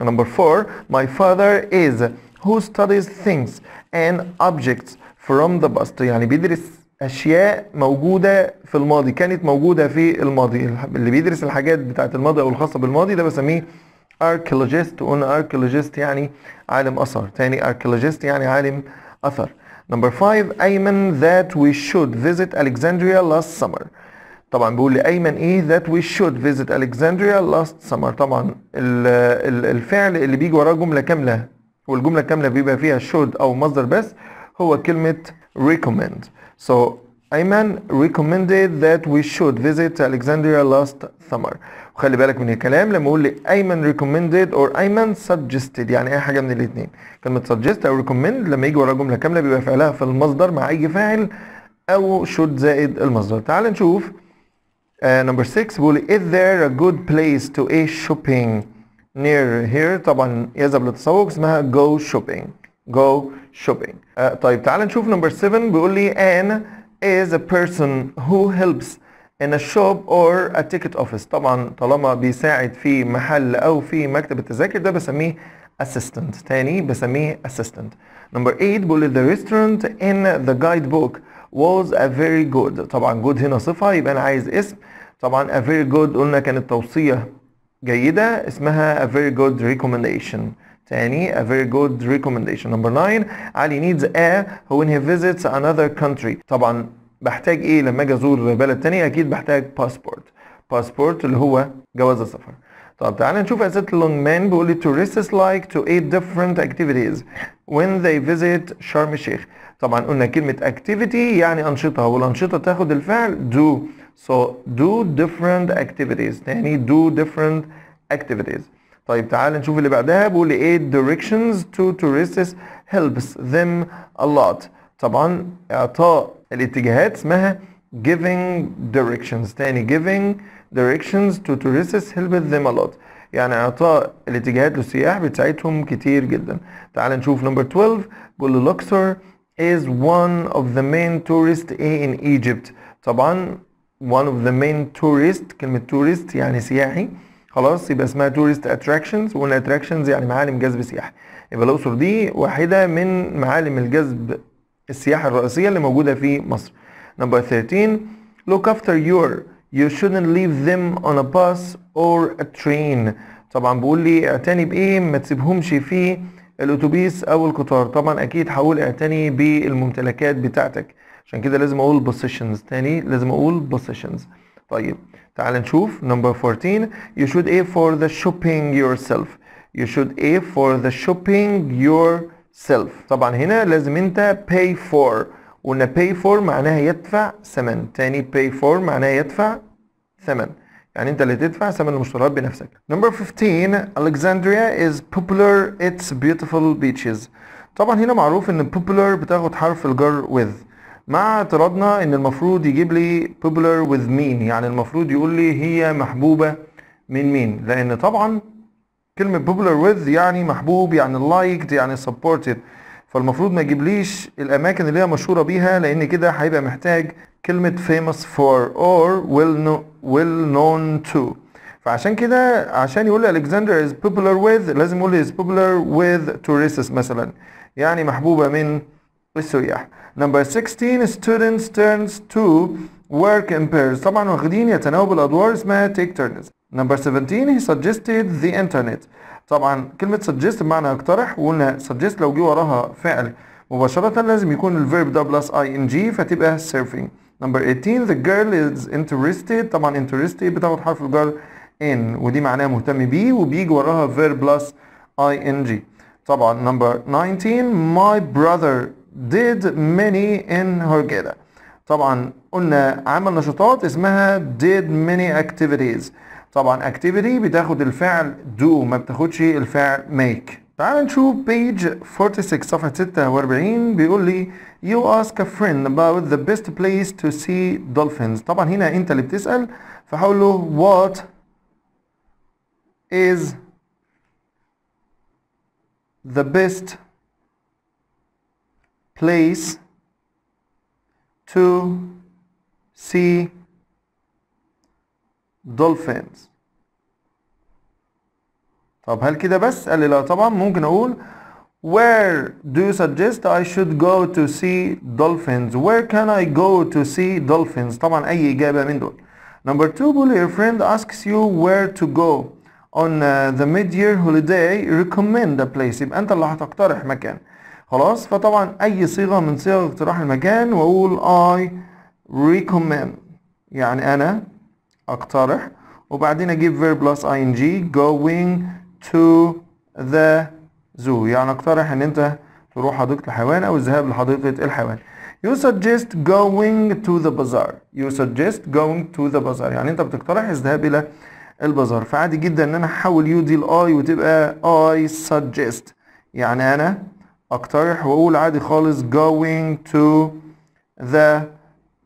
نمبر 4 my father is who studies things and objects from the past يعني بيدرس اشياء موجوده في الماضي كانت موجوده في الماضي اللي بيدرس الحاجات بتاعه الماضي او الخاصه بالماضي ده بسميه archaeologist وقلنا archaeologist يعني عالم أثر تاني archaeologist يعني عالم أثر number five أيمن that we should visit Alexandria last summer طبعا بيقول لي أيمن إيه that we should visit Alexandria last summer طبعا الفعل اللي بيجي وراه جملة كاملة والجملة كاملة بيبقى فيها should أو مصدر بس هو كلمة recommend so أيمن recommended that we should visit Alexandria last summer وخلي بالك من الكلام لما أقول لي أيمن recommended or أيمن suggested يعني أي حاجة من الاتنين كلمة suggest أو recommend لما يجي ورا جملة كاملة بيبقى فعلها في المصدر مع أي فاعل أو should زائد المصدر تعال نشوف uh, number 6 بيقول لي is there a good place to a shopping near here طبعا يذهب للتسوق اسمها go shopping go shopping uh, طيب تعال نشوف number 7 بيقول لي and is a person who helps in a shop or a ticket office طبعا طالما بيساعد في محل او في مكتب التذاكر ده بسميه assistant تاني بسميه assistant number 8 بقول the restaurant in the guidebook was a very good طبعا good هنا صفة يبقى انا عايز اسم طبعا a very good قلنا كانت توصية جيدة اسمها a very good recommendation Tani, a very good recommendation. Number nine, Ali needs a when he visits another country. طبعا بحتاج ايه لما اجي ازور بلد تاني اكيد بحتاج passport. Passport اللي هو جواز السفر طب تعالى نشوف اسيت لونج مان بيقول لي tourists like to eat different activities when they visit شرم الشيخ طبعا قلنا كلمة activity يعني أنشطة والأنشطة تاخد الفعل do so do different activities تاني do different activities طيب تعال نشوف اللي بعدها بيقول لي directions to tourists helps them a lot طبعا اعطاء الاتجاهات اسمها giving directions تاني giving directions to tourists helps them a lot يعني اعطاء الاتجاهات للسياح بتساعدهم كتير جدا تعال نشوف نمبر 12 بيقول لي Luxor is one of the main tourist in Egypt طبعا one of the main tourist كلمة tourist يعني سياحي خلاص يبقى اسمها تورست اتراكشنز وقلنا اتراكشنز يعني معالم جذب سياحي يبقى الاقصر دي واحده من معالم الجذب السياحي الرئيسيه اللي موجوده في مصر نمبر 13 لوك افتر يور يو شودنت ليف them اون ا باس اور ا ترين طبعا بيقول لي اعتني بايه ما تسيبهمش في الاتوبيس او القطار طبعا اكيد هقول اعتني بالممتلكات بتاعتك عشان كده لازم اقول بوسيشنز تاني لازم اقول بوسيشنز طيب تعال نشوف number 14 you should aim for the shopping yourself you should aim for the shopping yourself طبعا هنا لازم انت pay for قلنا pay for معناها يدفع ثمن تاني pay for معناها يدفع ثمن يعني انت اللي تدفع ثمن المشتريات بنفسك number 15 Alexandria is popular its beautiful beaches طبعا هنا معروف ان popular بتاخد حرف الجر with مع اعتراضنا ان المفروض يجيب لي popular with مين يعني المفروض يقول لي هي محبوبة من مين لان طبعا كلمة popular with يعني محبوب يعني liked يعني supported فالمفروض ما يجيبليش الاماكن اللي هي مشهورة بيها لان كده هيبقى محتاج كلمة famous for or well, know, well known to فعشان كده عشان يقول لي Alexander is popular with لازم يقول لي is popular with tourists مثلا يعني محبوبة من للسياح نمبر 16 students turns to work in pairs طبعا واخدين يتناوب الادوار اسمها take turns نمبر 17 he suggested the internet طبعا كلمة suggest بمعنى اقترح وقلنا suggest لو جه وراها فعل مباشرة لازم يكون الفيرب ده بلس ing فتبقى surfing نمبر 18 the girl is interested طبعا interested بتاخد حرف الجر in ودي معناها مهتم بيه وبيجي وراها verb plus ing طبعا نمبر 19 my brother did many in her gala طبعا قلنا عمل نشاطات اسمها did many activities طبعا activity بتاخد الفعل do ما بتاخدش الفعل make تعال نشوف page 46 صفحة 46 بيقول لي you ask a friend about the best place to see dolphins طبعا هنا انت اللي بتسأل فهقول what is the best place to see dolphins طب هل كده بس قال لي لا طبعا ممكن اقول Where do you suggest I should go to see dolphins? Where can I go to see dolphins? طبعا أي إجابة من دول. Number two, بيقول your friend asks you where to go on uh, the mid-year holiday recommend a place. يبقى أنت اللي هتقترح مكان. خلاص فطبعا اي صيغه من صيغ اقتراح المكان واقول اي ريكومند يعني انا اقترح وبعدين اجيب اي ان جي جوينج تو ذا زو يعني اقترح ان انت تروح حديقه الحيوان او الذهاب لحديقه الحيوان You suggest going to the bazaar You suggest going to the bazaar يعني انت بتقترح الذهاب الى البازار فعادي جدا ان انا احول يو دي لاي وتبقى I suggest يعني انا اقترح واقول عادي خالص going to the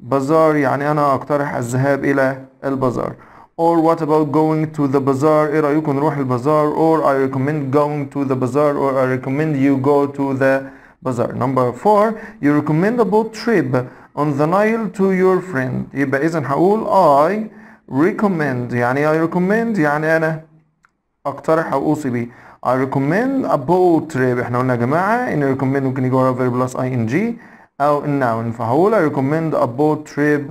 bazaar يعني انا اقترح الذهاب الى البازار or what about going to the bazaar ايه رايكم نروح البازار or I recommend going to the bazaar or I recommend you go to the bazaar number 4 you recommend a boat trip on the Nile to your friend يبقى اذا هقول I recommend يعني I recommend يعني انا اقترح او اوصي بيه I recommend a boat trip احنا قلنا يا جماعة ان recommend ممكن يجي وراه verb plus ing او noun فهقول I recommend a boat trip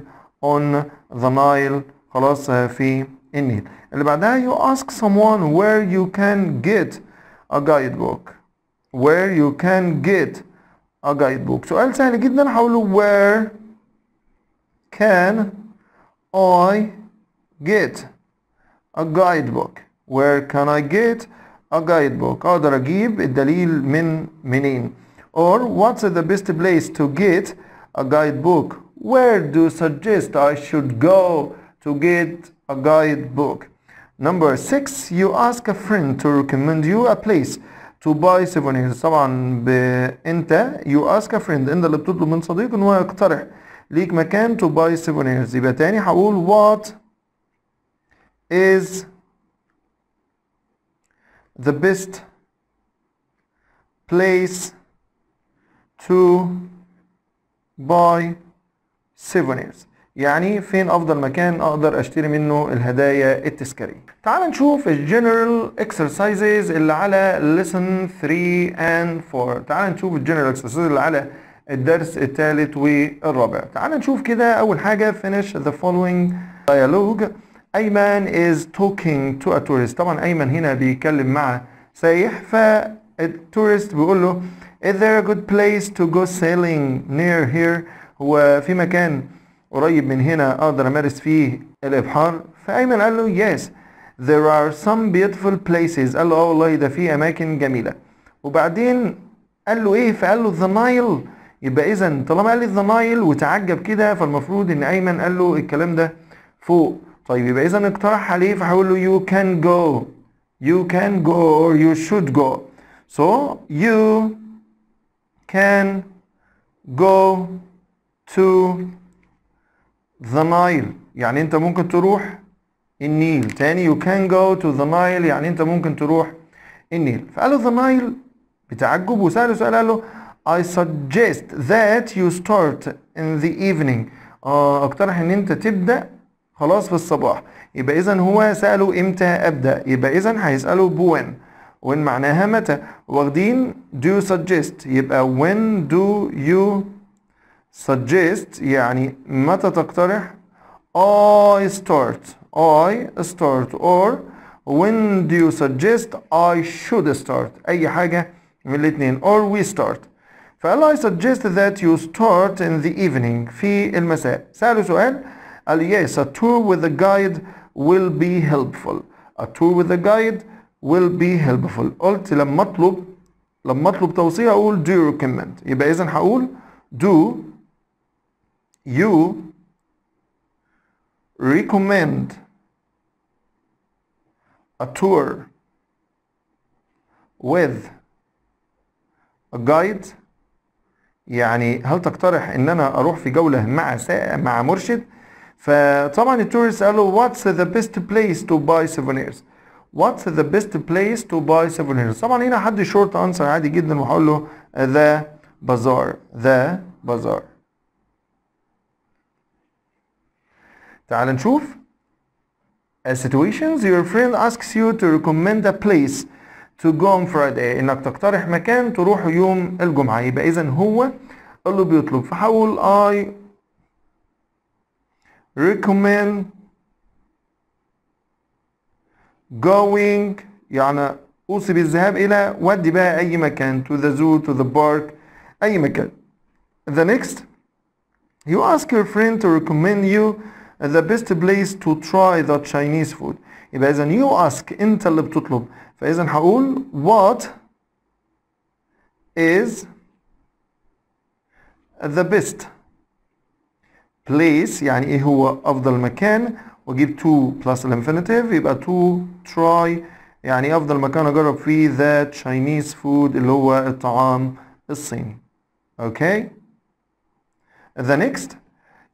on the Nile خلاص في النيل اللي بعدها you ask someone where you can get a guidebook where you can get a guidebook سؤال سهل جدا هقوله where can I get a guidebook where can I get a guidebook اقدر اجيب الدليل min minin? or what's the best place to get a guidebook where do you suggest I should go to get a guidebook number six you ask a friend to recommend you a place to buy souvenirs طبعا ب... انت you ask a friend انت اللي بتطلب من صديق ان هو يقترح ليك مكان to buy souvenirs يبقى تاني هقول what is the best place to buy souvenirs يعني فين افضل مكان اقدر اشتري منه الهدايا التذكاريه تعال نشوف الجنرال اكسرسايزز اللي على ليسن 3 اند 4 تعال نشوف الجنرال اكسرسايز اللي على الدرس الثالث والرابع تعال نشوف كده اول حاجه finish the following dialogue ايمن is talking to a tourist طبعا ايمن هنا بيتكلم مع سايح فالتورست بيقول له is there a good place to go sailing near here هو في مكان قريب من هنا اقدر امارس فيه الابحار فايمن قال له yes there are some beautiful places قال له اه والله ده في اماكن جميله وبعدين قال له ايه فقال له ذا نايل يبقى اذا طالما قال لي ذا نايل وتعجب كده فالمفروض ان ايمن قال له الكلام ده فوق طيب يبقى اذا اقترح عليه فهقول له you can go you can go or you should go so you can go to the Nile يعني انت ممكن تروح النيل تاني you can go to the Nile يعني انت ممكن تروح النيل فقال له the Nile بتعجب وسأله سؤال قال له I suggest that you start in the evening آه، اقترح ان انت تبدأ خلاص في الصباح يبقى اذا هو ساله امتى ابدا يبقى اذا هيساله بوين when معناها متى واخدين do you suggest يبقى when do you suggest يعني متى تقترح I start I start or when do you suggest I should start أي حاجة من الاتنين or we start فقال I suggest that you start in the evening في المساء سأله سؤال قال yes a tour with a guide will be helpful a tour with a guide will be helpful قلت لما اطلب لما اطلب توصية اقول do you recommend يبقى اذا هقول do you recommend a tour with a guide يعني هل تقترح ان انا اروح في جولة مع مع مرشد فطبعا tourists قالوا what's the best place to buy souvenirs what's the best place to buy souvenirs طبعا هنا حد شورت answer عادي جدا وهقول له the bazaar the bazaar تعال نشوف a situations your friend asks you to recommend a place to go on Friday انك تقترح مكان تروح يوم الجمعة يبقى اذا هو اللي بيطلب فحاول I recommend going يعني أوصي بالذهاب إلى ودي بقى أي مكان to the zoo to the park أي مكان the next you ask your friend to recommend you the best place to try the Chinese food يبقى إذا you ask أنت اللي بتطلب فإذا هقول what is the best place يعني ايه هو افضل مكان give to plus infinitive يبقى to try يعني افضل مكان اجرب فيه that Chinese food اللي هو الطعام الصيني okay the next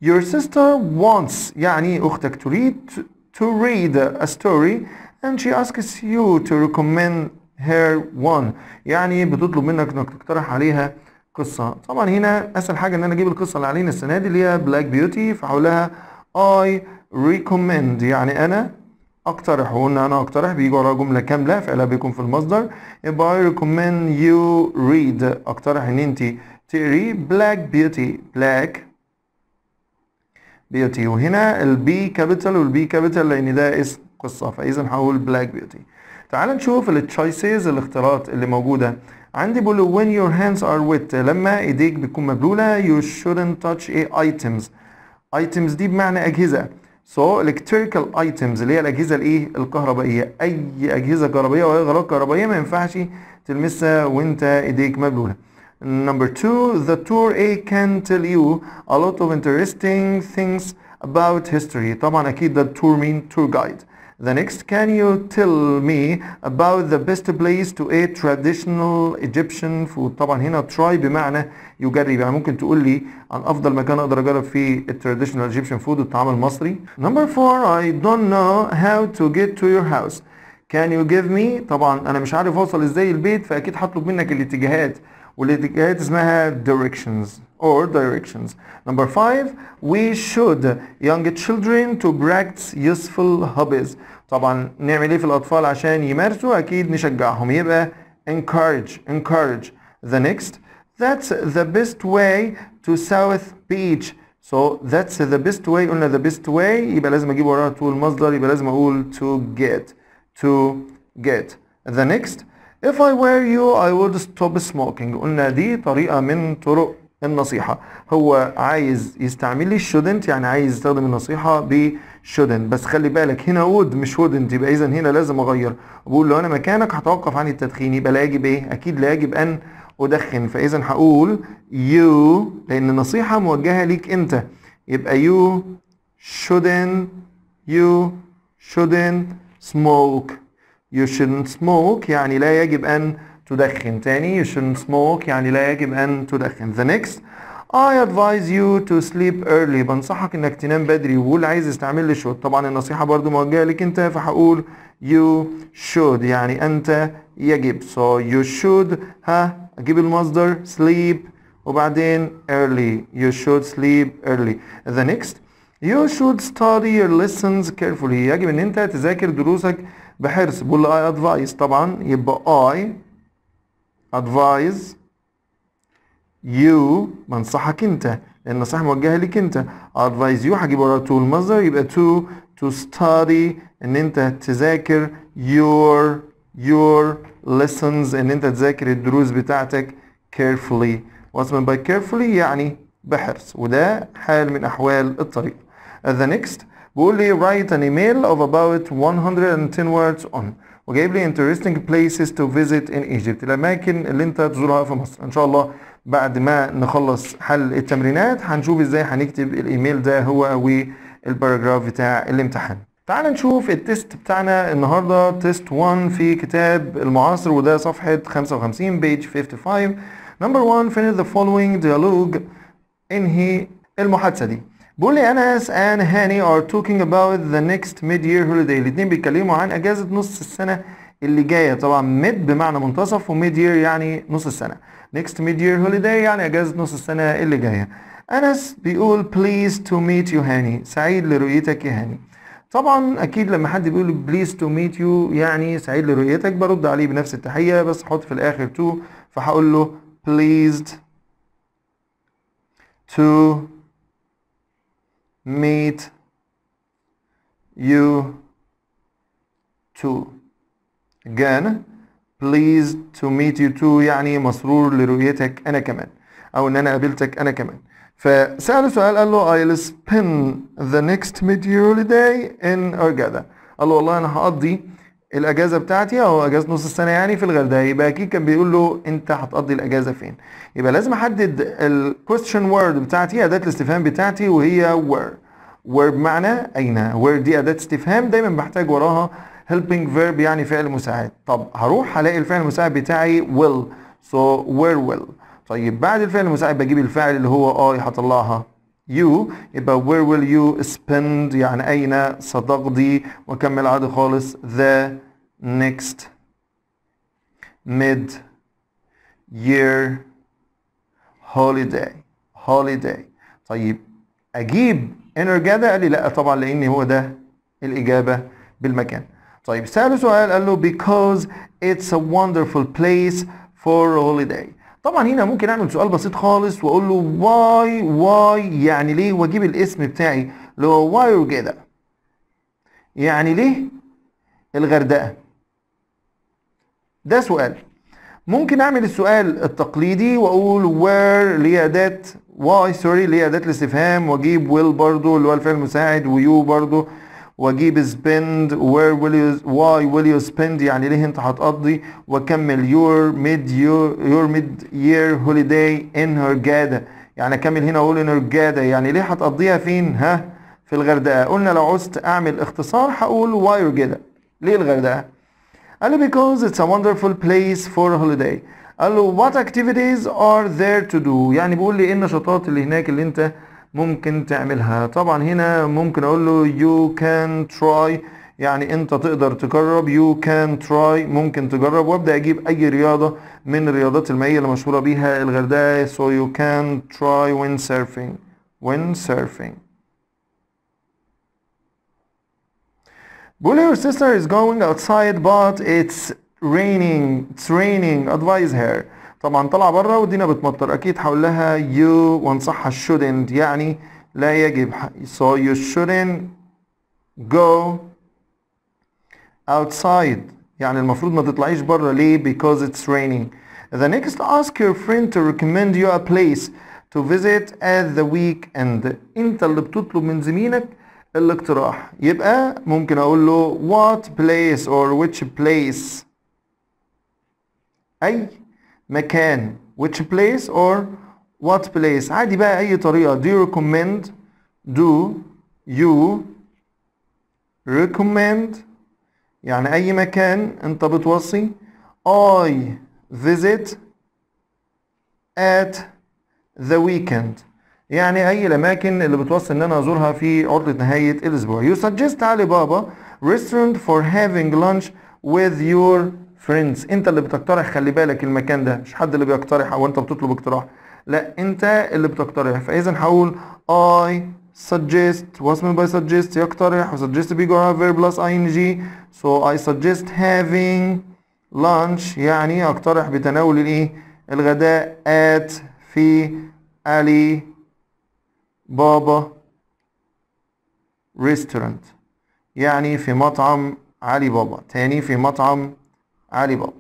your sister wants يعني اختك تريد to read a story and she asks you to recommend her one يعني بتطلب منك انك تقترح عليها قصه طبعا هنا اسهل حاجه ان انا اجيب القصه اللي علينا السنه دي اللي هي بلاك بيوتي فهقول لها اي ريكومند يعني انا اقترح وقلنا انا اقترح بيجي وراها جمله كامله فعلها بيكون في المصدر يبقى اي ريكومند يو ريد اقترح ان انت تقري بلاك بيوتي بلاك بيوتي وهنا البي كابيتال والبي كابيتال لان ده اسم قصه فاذا هقول بلاك بيوتي تعال نشوف التشويسز الاختيارات اللي موجوده عندي بقول when your hands are wet لما ايديك بتكون مبلوله you shouldn't touch ايه items items دي بمعنى اجهزه so electrical items اللي هي الاجهزه الايه الكهربائيه اي اجهزه كهربائيه او غير كهربائيه ما ينفعش تلمسها وانت ايديك مبلوله number two the tour A can tell you a lot of interesting things about history طبعا اكيد ده التور مين tour guide the next, can you tell me about the best place to eat traditional Egyptian food? طبعا هنا try بمعنى يجرب يعني ممكن تقول لي عن افضل مكان اقدر اجرب فيه traditional Egyptian food الطعام المصري. Number four, I don't know how to get to your house. Can you give me طبعا انا مش عارف اوصل ازاي البيت فاكيد هطلب منك الاتجاهات والاتجاهات اسمها directions or directions. Number five, we should young children to practice useful hobbies. طبعا نعمل ايه في الأطفال عشان يمارسوا؟ أكيد نشجعهم يبقى encourage encourage. The next, that's the best way to South Beach. So that's the best way قلنا the best way يبقى لازم أجيب وراها طول المصدر يبقى لازم أقول to get to get. The next, if I were you I would stop smoking. قلنا دي طريقة من طرق النصيحة هو عايز يستعمل لي shouldn't يعني عايز يستخدم النصيحة ب shouldn't بس خلي بالك هنا would مش wouldn't يبقى إذا هنا لازم أغير بقول لو أنا مكانك هتوقف عن التدخين يبقى لا يجب إيه؟ أكيد لا يجب أن أدخن فإذا هقول you لأن النصيحة موجهة ليك أنت يبقى you shouldn't you shouldn't smoke you shouldn't smoke يعني لا يجب أن تدخن تاني you shouldn't smoke يعني لا يجب أن تدخن the next I advise you to sleep early بنصحك أنك تنام بدري وقول عايز استعمل لي شوت طبعا النصيحة برضو موجهة لك أنت فهقول you should يعني أنت يجب so you should ها أجيب المصدر sleep وبعدين early you should sleep early the next you should study your lessons carefully يجب أن أنت تذاكر دروسك بحرص بقول I advise طبعا يبقى I advise you بنصحك انت لان النصيحه موجهه ليك انت advise you هجيب وراها to المصدر يبقى to to study ان انت تذاكر your your lessons ان انت تذاكر الدروس بتاعتك carefully واسمن by carefully يعني بحرص وده حال من احوال الطريق the next بيقول لي write an email of about 110 words on وجايب لي interesting places to visit in Egypt الأماكن اللي أنت تزورها في مصر إن شاء الله بعد ما نخلص حل التمرينات هنشوف إزاي هنكتب الإيميل ده هو والباراجراف بتاع الامتحان تعال نشوف التست بتاعنا النهاردة تيست 1 في كتاب المعاصر وده صفحة 55 بيج 55 نمبر 1 finish the following dialogue انهي المحادثة دي بيقول لي بولياناس and هاني أر توكينج أباوت ذا نيكست ميد يير هوليداي الاتنين بيتكلموا عن اجازة نص السنة اللي جاية طبعا ميد بمعنى منتصف وميد يير يعني نص السنة نيكست ميد يير هوليداي يعني اجازة نص السنة اللي جاية انس بيقول بليز تو ميت يو هاني سعيد لرؤيتك يا هاني طبعا اكيد لما حد بيقول بليز تو ميت يو يعني سعيد لرؤيتك برد عليه بنفس التحيه بس احط في الاخر تو فهقول له pleased to meet you too again pleased to meet you too يعني مسرور لرؤيتك أنا كمان أو إن أنا قابلتك أنا كمان فسأله سؤال قال له I'll spend the next mid-year day in Hurghada قال له والله أنا هقضي الاجازه بتاعتي او اجازه نص السنه يعني في الغردقه يبقى اكيد كان بيقول له انت هتقضي الاجازه فين يبقى لازم احدد الكويستشن وورد بتاعتي اداه الاستفهام بتاعتي وهي وير وير بمعنى اين وير دي اداه استفهام دايما بحتاج وراها helping verb يعني فعل مساعد طب هروح هلاقي الفعل المساعد بتاعي will so where will طيب بعد الفعل المساعد بجيب الفاعل اللي هو اي آه هطلعها you يبقى where will you spend يعني أين ستقضي وكمل عادي خالص the next mid year holiday holiday طيب أجيب انرجادا قال لي لا طبعا لأن هو ده الإجابة بالمكان طيب سأله سؤال قال له because it's a wonderful place for a holiday طبعا هنا ممكن اعمل سؤال بسيط خالص واقول له واي واي يعني ليه واجيب الاسم بتاعي اللي هو واي ورجاده يعني ليه الغردقه ده سؤال ممكن اعمل السؤال التقليدي واقول وير اللي هي اداه واي سوري اللي هي اداه الاستفهام واجيب ويل برضو اللي هو الفعل المساعد ويو برضو واجيب spend where will you why will you spend يعني ليه انت هتقضي واكمل your mid your, your mid year holiday in هرجاده يعني اكمل هنا اقول in هرجاده يعني ليه هتقضيها فين ها في الغردقه قلنا لو عوزت اعمل اختصار هقول why هرجاده ليه الغردقه قال لي because it's a wonderful place for a holiday قال له what activities are there to do يعني بيقول لي ايه النشاطات اللي هناك اللي انت ممكن تعملها طبعا هنا ممكن اقول له you can try يعني انت تقدر تجرب you can try ممكن تجرب وابدا اجيب اي رياضه من الرياضات المائيه اللي مشهوره بيها الغردقه so you can try windsurfing windsurfing Bully your sister is going outside but it's raining it's raining advise her طبعا طلع بره والدنيا بتمطر اكيد هقول لها يو وانصحها shouldn't يعني لا يجب so you shouldn't go outside يعني المفروض ما تطلعيش بره ليه because it's raining the next ask your friend to recommend you a place to visit at the weekend انت اللي بتطلب من زميلك الاقتراح يبقى ممكن اقول له what place or which place اي مكان which place or what place عادي بقى أي طريقة do you recommend do you recommend يعني أي مكان أنت بتوصي I visit at the weekend يعني أي الأماكن اللي بتوصي إن أنا أزورها في عطلة نهاية الأسبوع you suggest علي بابا restaurant for having lunch with your فريندز انت اللي بتقترح خلي بالك المكان ده مش حد اللي بيقترح او انت بتطلب اقتراح لا انت اللي بتقترح فاذا هقول اي suggest واسم by suggest يقترح بيجو بيجوا verb plus ing so I suggest having lunch يعني اقترح بتناول الايه الغداء at في علي بابا restaurant يعني في مطعم علي بابا تاني في مطعم Ali Bob.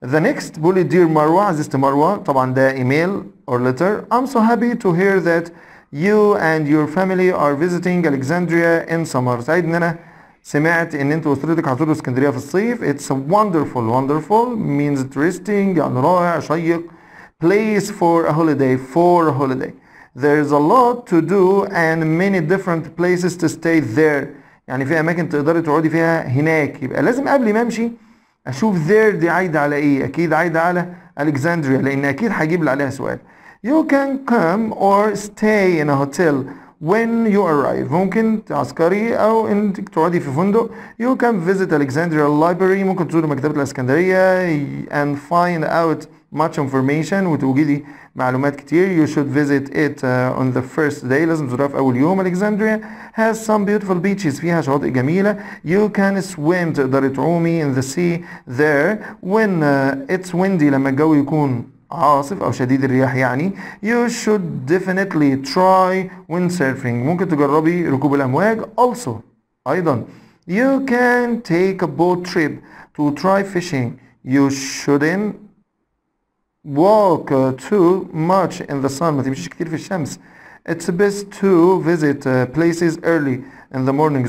The next bullet, dear Marwa, this is Marwa, طبعا the email or letter. I'm so happy to hear that you and your family are visiting Alexandria in summer. سعيد ان سمعت ان انتوا اسرتك هتزوروا اسكندريه في الصيف. It's a wonderful wonderful means interesting يعني رائع شيق place for a holiday for a holiday. There's a lot to do and many different places to stay there. يعني في اماكن تقدري تقعدي فيها هناك يبقى لازم قبل ما امشي اشوف ذير دي عايده على ايه اكيد عايده على الكسندريا لان اكيد هجيب لي عليها سؤال you can come or stay in a hotel when you arrive ممكن عسكري او انك تقعدي في فندق you can visit Alexandria library ممكن تزوري مكتبة الاسكندرية and find out much information وتوجي لي معلومات كتير you should visit it uh, on the first day لازم تزورها في أول يوم Alexandria has some beautiful beaches فيها شواطئ جميلة you can swim تقدري تعومي in the sea there when uh, it's windy لما الجو يكون عاصف او شديد الرياح يعني you should definitely try windsurfing ممكن تجربي ركوب الامواج also ايضا you can take a boat trip to try fishing you shouldn't walk uh, too much in the sun It's best to visit uh, places early in the morning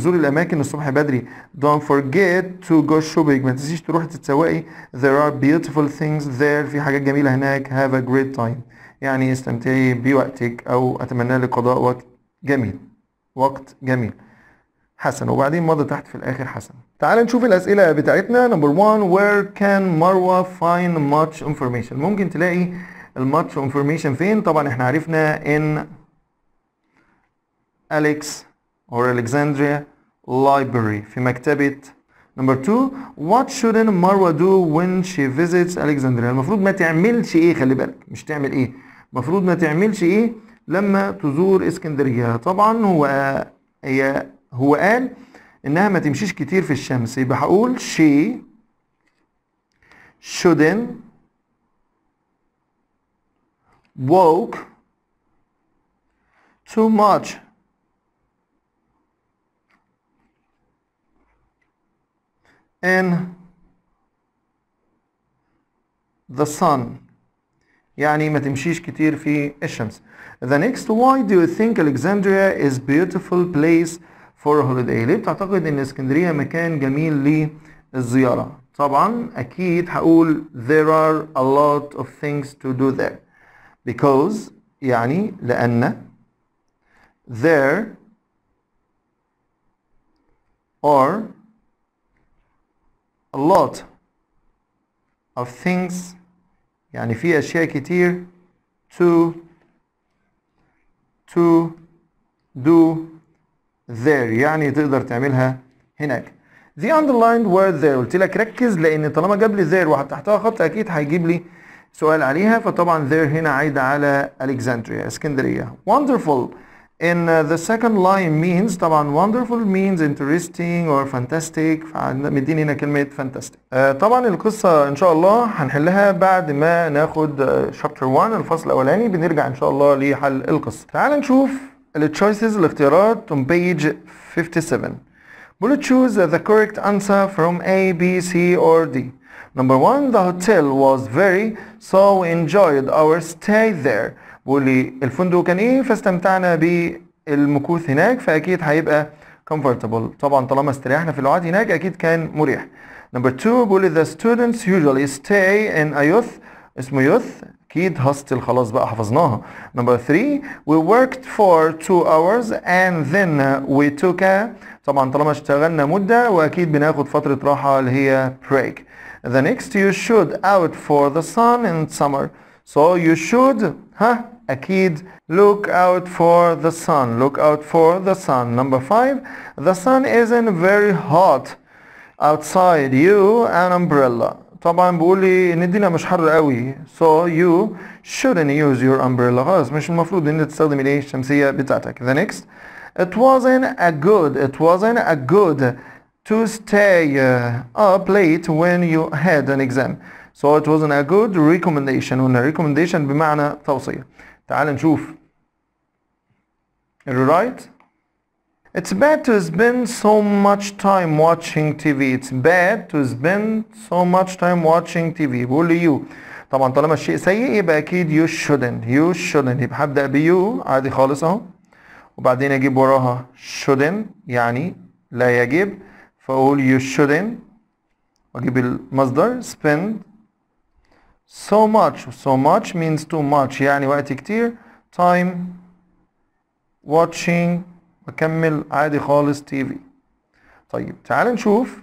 Don't forget to go shopping There are beautiful things there Have a great time يعني استمتعي بوقتك أو أتمنى لك قضاء وقت جميل وقت جميل حسن وبعدين مضى تحت في الاخر حسن تعال نشوف الاسئله بتاعتنا نمبر 1 where can مروه find much information ممكن تلاقي الماتش information فين طبعا احنا عرفنا ان اليكس اور الكساندريا لايبرري في مكتبه نمبر 2 what shouldn't مروه do when she visits الكساندريا المفروض ما تعملش ايه خلي بالك مش تعمل ايه المفروض ما تعملش ايه لما تزور اسكندريه طبعا هو هي هو قال انها ما تمشيش كتير في الشمس يبقى هقول she shouldn't walk too much in the sun يعني ما تمشيش كتير في الشمس The next why do you think Alexandria is beautiful place فور هوليداي ليه بتعتقد ان اسكندريه مكان جميل للزياره طبعا اكيد هقول there are a lot of things to do there because يعني لان there are a lot of things يعني في اشياء كتير to to do there يعني تقدر تعملها هناك the underlined word there قلت لك ركز لان طالما جاب لي there تحتها خط اكيد هيجيب لي سؤال عليها فطبعا there هنا عايدة على Alexandria اسكندرية wonderful in uh, the second line means طبعا wonderful means interesting or fantastic فمدين هنا كلمة fantastic uh, طبعا القصة ان شاء الله هنحلها بعد ما ناخد uh, chapter 1 الفصل الاولاني بنرجع ان شاء الله لحل القصة تعال نشوف التشويسز الاختيارات on page 57 بقول choose the correct answer from A, B, C or D number one the hotel was very so we enjoyed our stay there بقول الفندق كان ايه فاستمتعنا بالمكوث هناك فاكيد هيبقى comfortable طبعا طالما استريحنا في القعاد هناك اكيد كان مريح number two بقول the students usually stay in a youth اسمه youth اكيد hostel خلاص بقى حفظناها number 3 we worked for 2 hours and then we took a طبعا طالما اشتغلنا مدة واكيد بناخد فترة راحة اللي هي break the next you should out for the sun in summer so you should ها أكيد look out for the sun look out for the sun number 5 the sun isn't very hot outside you an umbrella طبعا بيقول لي ان الدنيا مش حر قوي so you shouldn't use your umbrella خلاص مش المفروض ان انت تستخدم الايه الشمسيه بتاعتك the next it wasn't a good it wasn't a good to stay uh, up late when you had an exam so it wasn't a good recommendation هنا recommendation بمعنى توصيه تعال نشوف rewrite it's bad to spend so much time watching TV. It's bad to spend so much time watching TV. بقول you طبعا طالما الشيء سيء يبقى اكيد you shouldn't. You shouldn't. يبقى هبدأ you. عادي خالص اهو. وبعدين اجيب وراها shouldn't يعني لا يجب فاقول you shouldn't واجيب المصدر spend so much so much means too much يعني وقت كتير time watching واكمل عادي خالص تي في طيب تعال نشوف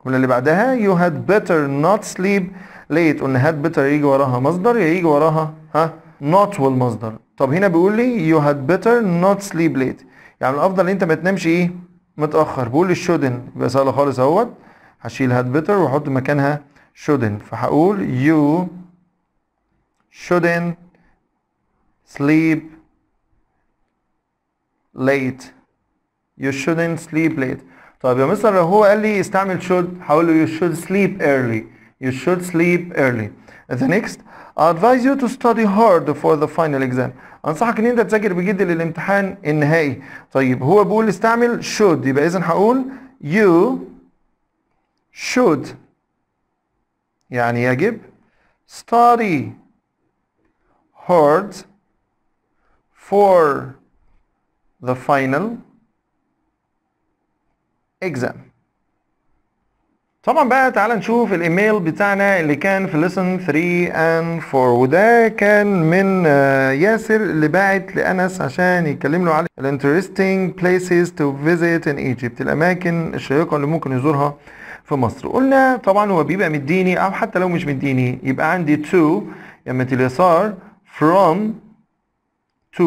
الجمله اللي بعدها يو هاد بيتر نوت سليب ليت قلنا هاد بيتر يجي وراها مصدر يا يجي وراها ها نوت والمصدر طب هنا بيقول لي يو هاد بيتر نوت سليب ليت يعني الافضل ان انت ما تنامش ايه متاخر بيقول لي شودن يبقى سهله خالص اهوت هشيل هاد بيتر واحط مكانها شودن فهقول يو شودن سليب late you shouldn't sleep late طيب يا مستر هو قال لي استعمل should هقول you should sleep early you should sleep early the next I advise you to study hard for the final exam انصحك ان انت تذاكر بجد للامتحان النهائي طيب هو بيقول استعمل should يبقى اذا هقول you should يعني يجب study hard for the final exam طبعا بقى تعالى نشوف الايميل بتاعنا اللي كان في lesson 3 and 4 وده كان من آه، ياسر اللي باعت لانس عشان يتكلم له على الانترستنج بليسز تو فيزيت ان ايجيبت الاماكن الشيقه اللي ممكن يزورها في مصر قلنا طبعا هو بيبقى مديني او حتى لو مش مديني يبقى عندي تو يمت اليسار from to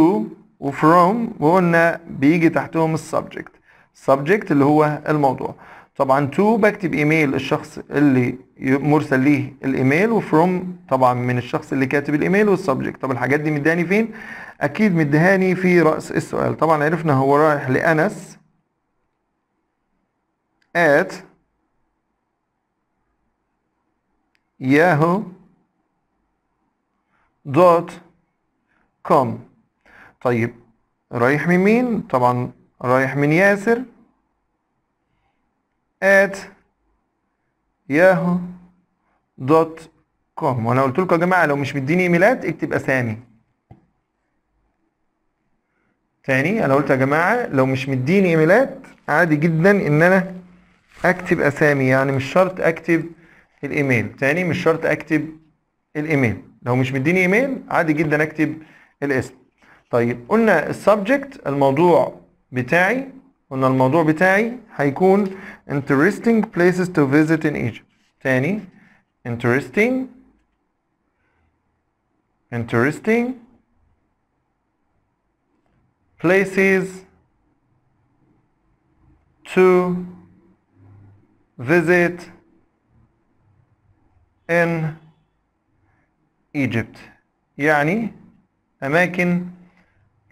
وفروم وقلنا بيجي تحتهم السبجكت السبجكت اللي هو الموضوع طبعا تو بكتب ايميل الشخص اللي مرسل ليه الايميل وفروم طبعا من الشخص اللي كاتب الايميل والسبجكت طب الحاجات دي مديهاني فين اكيد مديهاني في راس السؤال طبعا عرفنا هو رايح لانس at ياهو دوت كوم طيب رايح من مين طبعا رايح من ياسر at yahoo.com وانا قلت لكم يا جماعه لو مش مديني ايميلات اكتب اسامي تاني انا قلت يا جماعه لو مش مديني ايميلات عادي جدا ان انا اكتب اسامي يعني مش شرط اكتب الايميل تاني مش شرط اكتب الايميل لو مش مديني ايميل عادي جدا اكتب الاسم طيب قلنا السبجكت الموضوع بتاعي قلنا الموضوع بتاعي هيكون interesting places to visit in Egypt تاني interesting interesting places to visit in Egypt يعني أماكن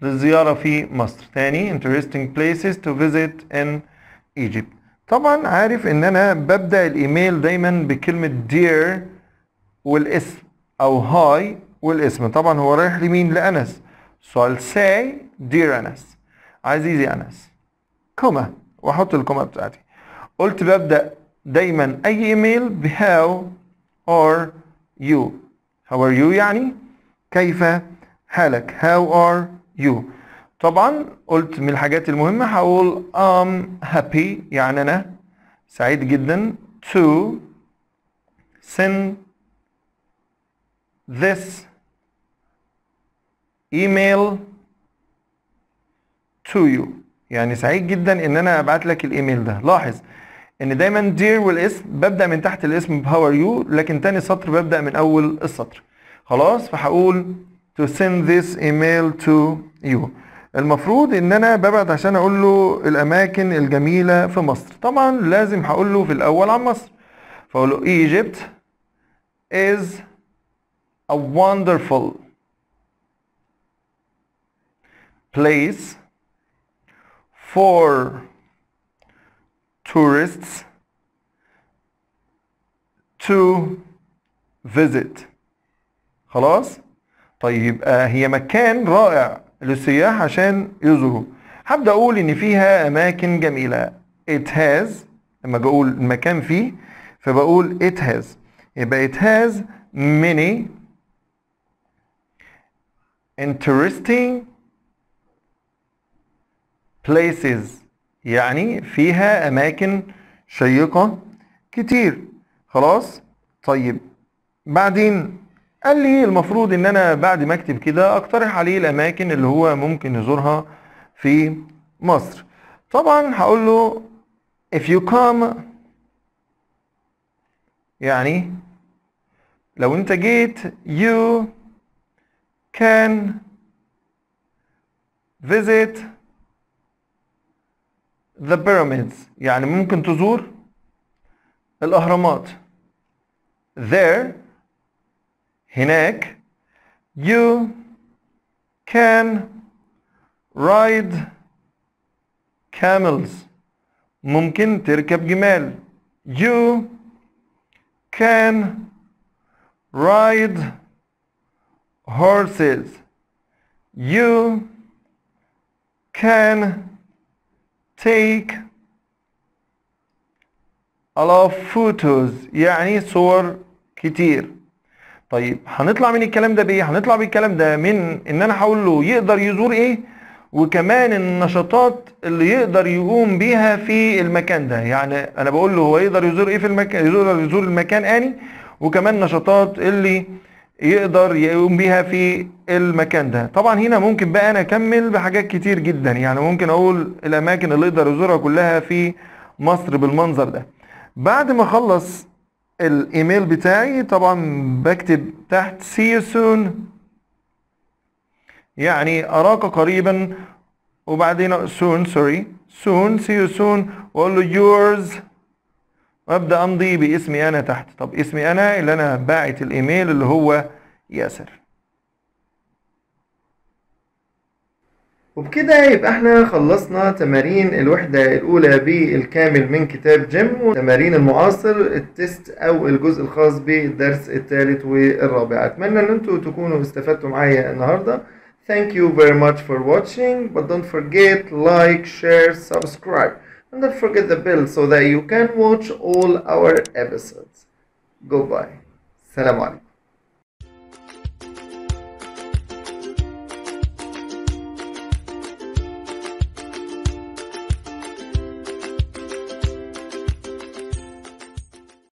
للزيارة في مصر تاني interesting places to visit in Egypt طبعا عارف ان انا ببدأ الايميل دايما بكلمة dear والاسم او هاي والاسم طبعا هو رايح لمين لأنس so I'll say dear أنس عزيزي أنس كومة واحط الكومة بتاعتي قلت ببدأ دايما اي ايميل ب how are you how are you يعني كيف حالك how are يو طبعا قلت من الحاجات المهمة هقول I'm happy يعني أنا سعيد جدا to send this email to you يعني سعيد جدا ان انا ابعت لك الايميل ده لاحظ ان دايما dear والاسم ببدا من تحت الاسم بهاور يو لكن تاني سطر ببدا من اول السطر خلاص فهقول to send this email to you المفروض ان انا ببعت عشان اقول له الاماكن الجميله في مصر طبعا لازم هقول له في الاول عن مصر فاقول له Egypt is a wonderful place for tourists to visit خلاص طيب آه هي مكان رائع للسياح عشان يزوروا هبدا اقول ان فيها اماكن جميله it has لما بقول المكان فيه فبقول it has يبقى it has many interesting places يعني فيها اماكن شيقه كتير خلاص طيب بعدين قال لي المفروض ان انا بعد ما اكتب كده اقترح عليه الاماكن اللي هو ممكن يزورها في مصر طبعا هقول له if you come يعني لو انت جيت you can visit the pyramids يعني ممكن تزور الاهرامات there Hinek, you can ride camels. ممكن تركب جمال. You can ride horses. You can take a lot of photos. يعني صور كتير. طيب هنطلع من الكلام ده بايه هنطلع بالكلام ده من ان انا هقول له يقدر يزور ايه وكمان النشاطات اللي يقدر يقوم بيها في المكان ده يعني انا بقول له هو يقدر يزور ايه في المكان يقدر يزور المكان اني وكمان نشاطات اللي يقدر يقوم بيها في المكان ده طبعا هنا ممكن بقى انا اكمل بحاجات كتير جدا يعني ممكن اقول الاماكن اللي يقدر يزورها كلها في مصر بالمنظر ده بعد ما اخلص الايميل بتاعي طبعا بكتب تحت سي سون يعني اراك قريبا وبعدين سون سوري سون سي سون واقول له يورز وابدا امضي باسمي انا تحت طب اسمي انا اللي انا باعت الايميل اللي هو ياسر وبكده يبقى احنا خلصنا تمارين الوحدة الأولى بالكامل من كتاب جيم وتمارين المعاصر التست أو الجزء الخاص بالدرس الثالث والرابع أتمنى أن انتم تكونوا استفدتوا معايا النهاردة Thank you very much for watching but don't forget like, share, subscribe and don't forget the bell so that you can watch all our episodes. Goodbye. Salam alaikum.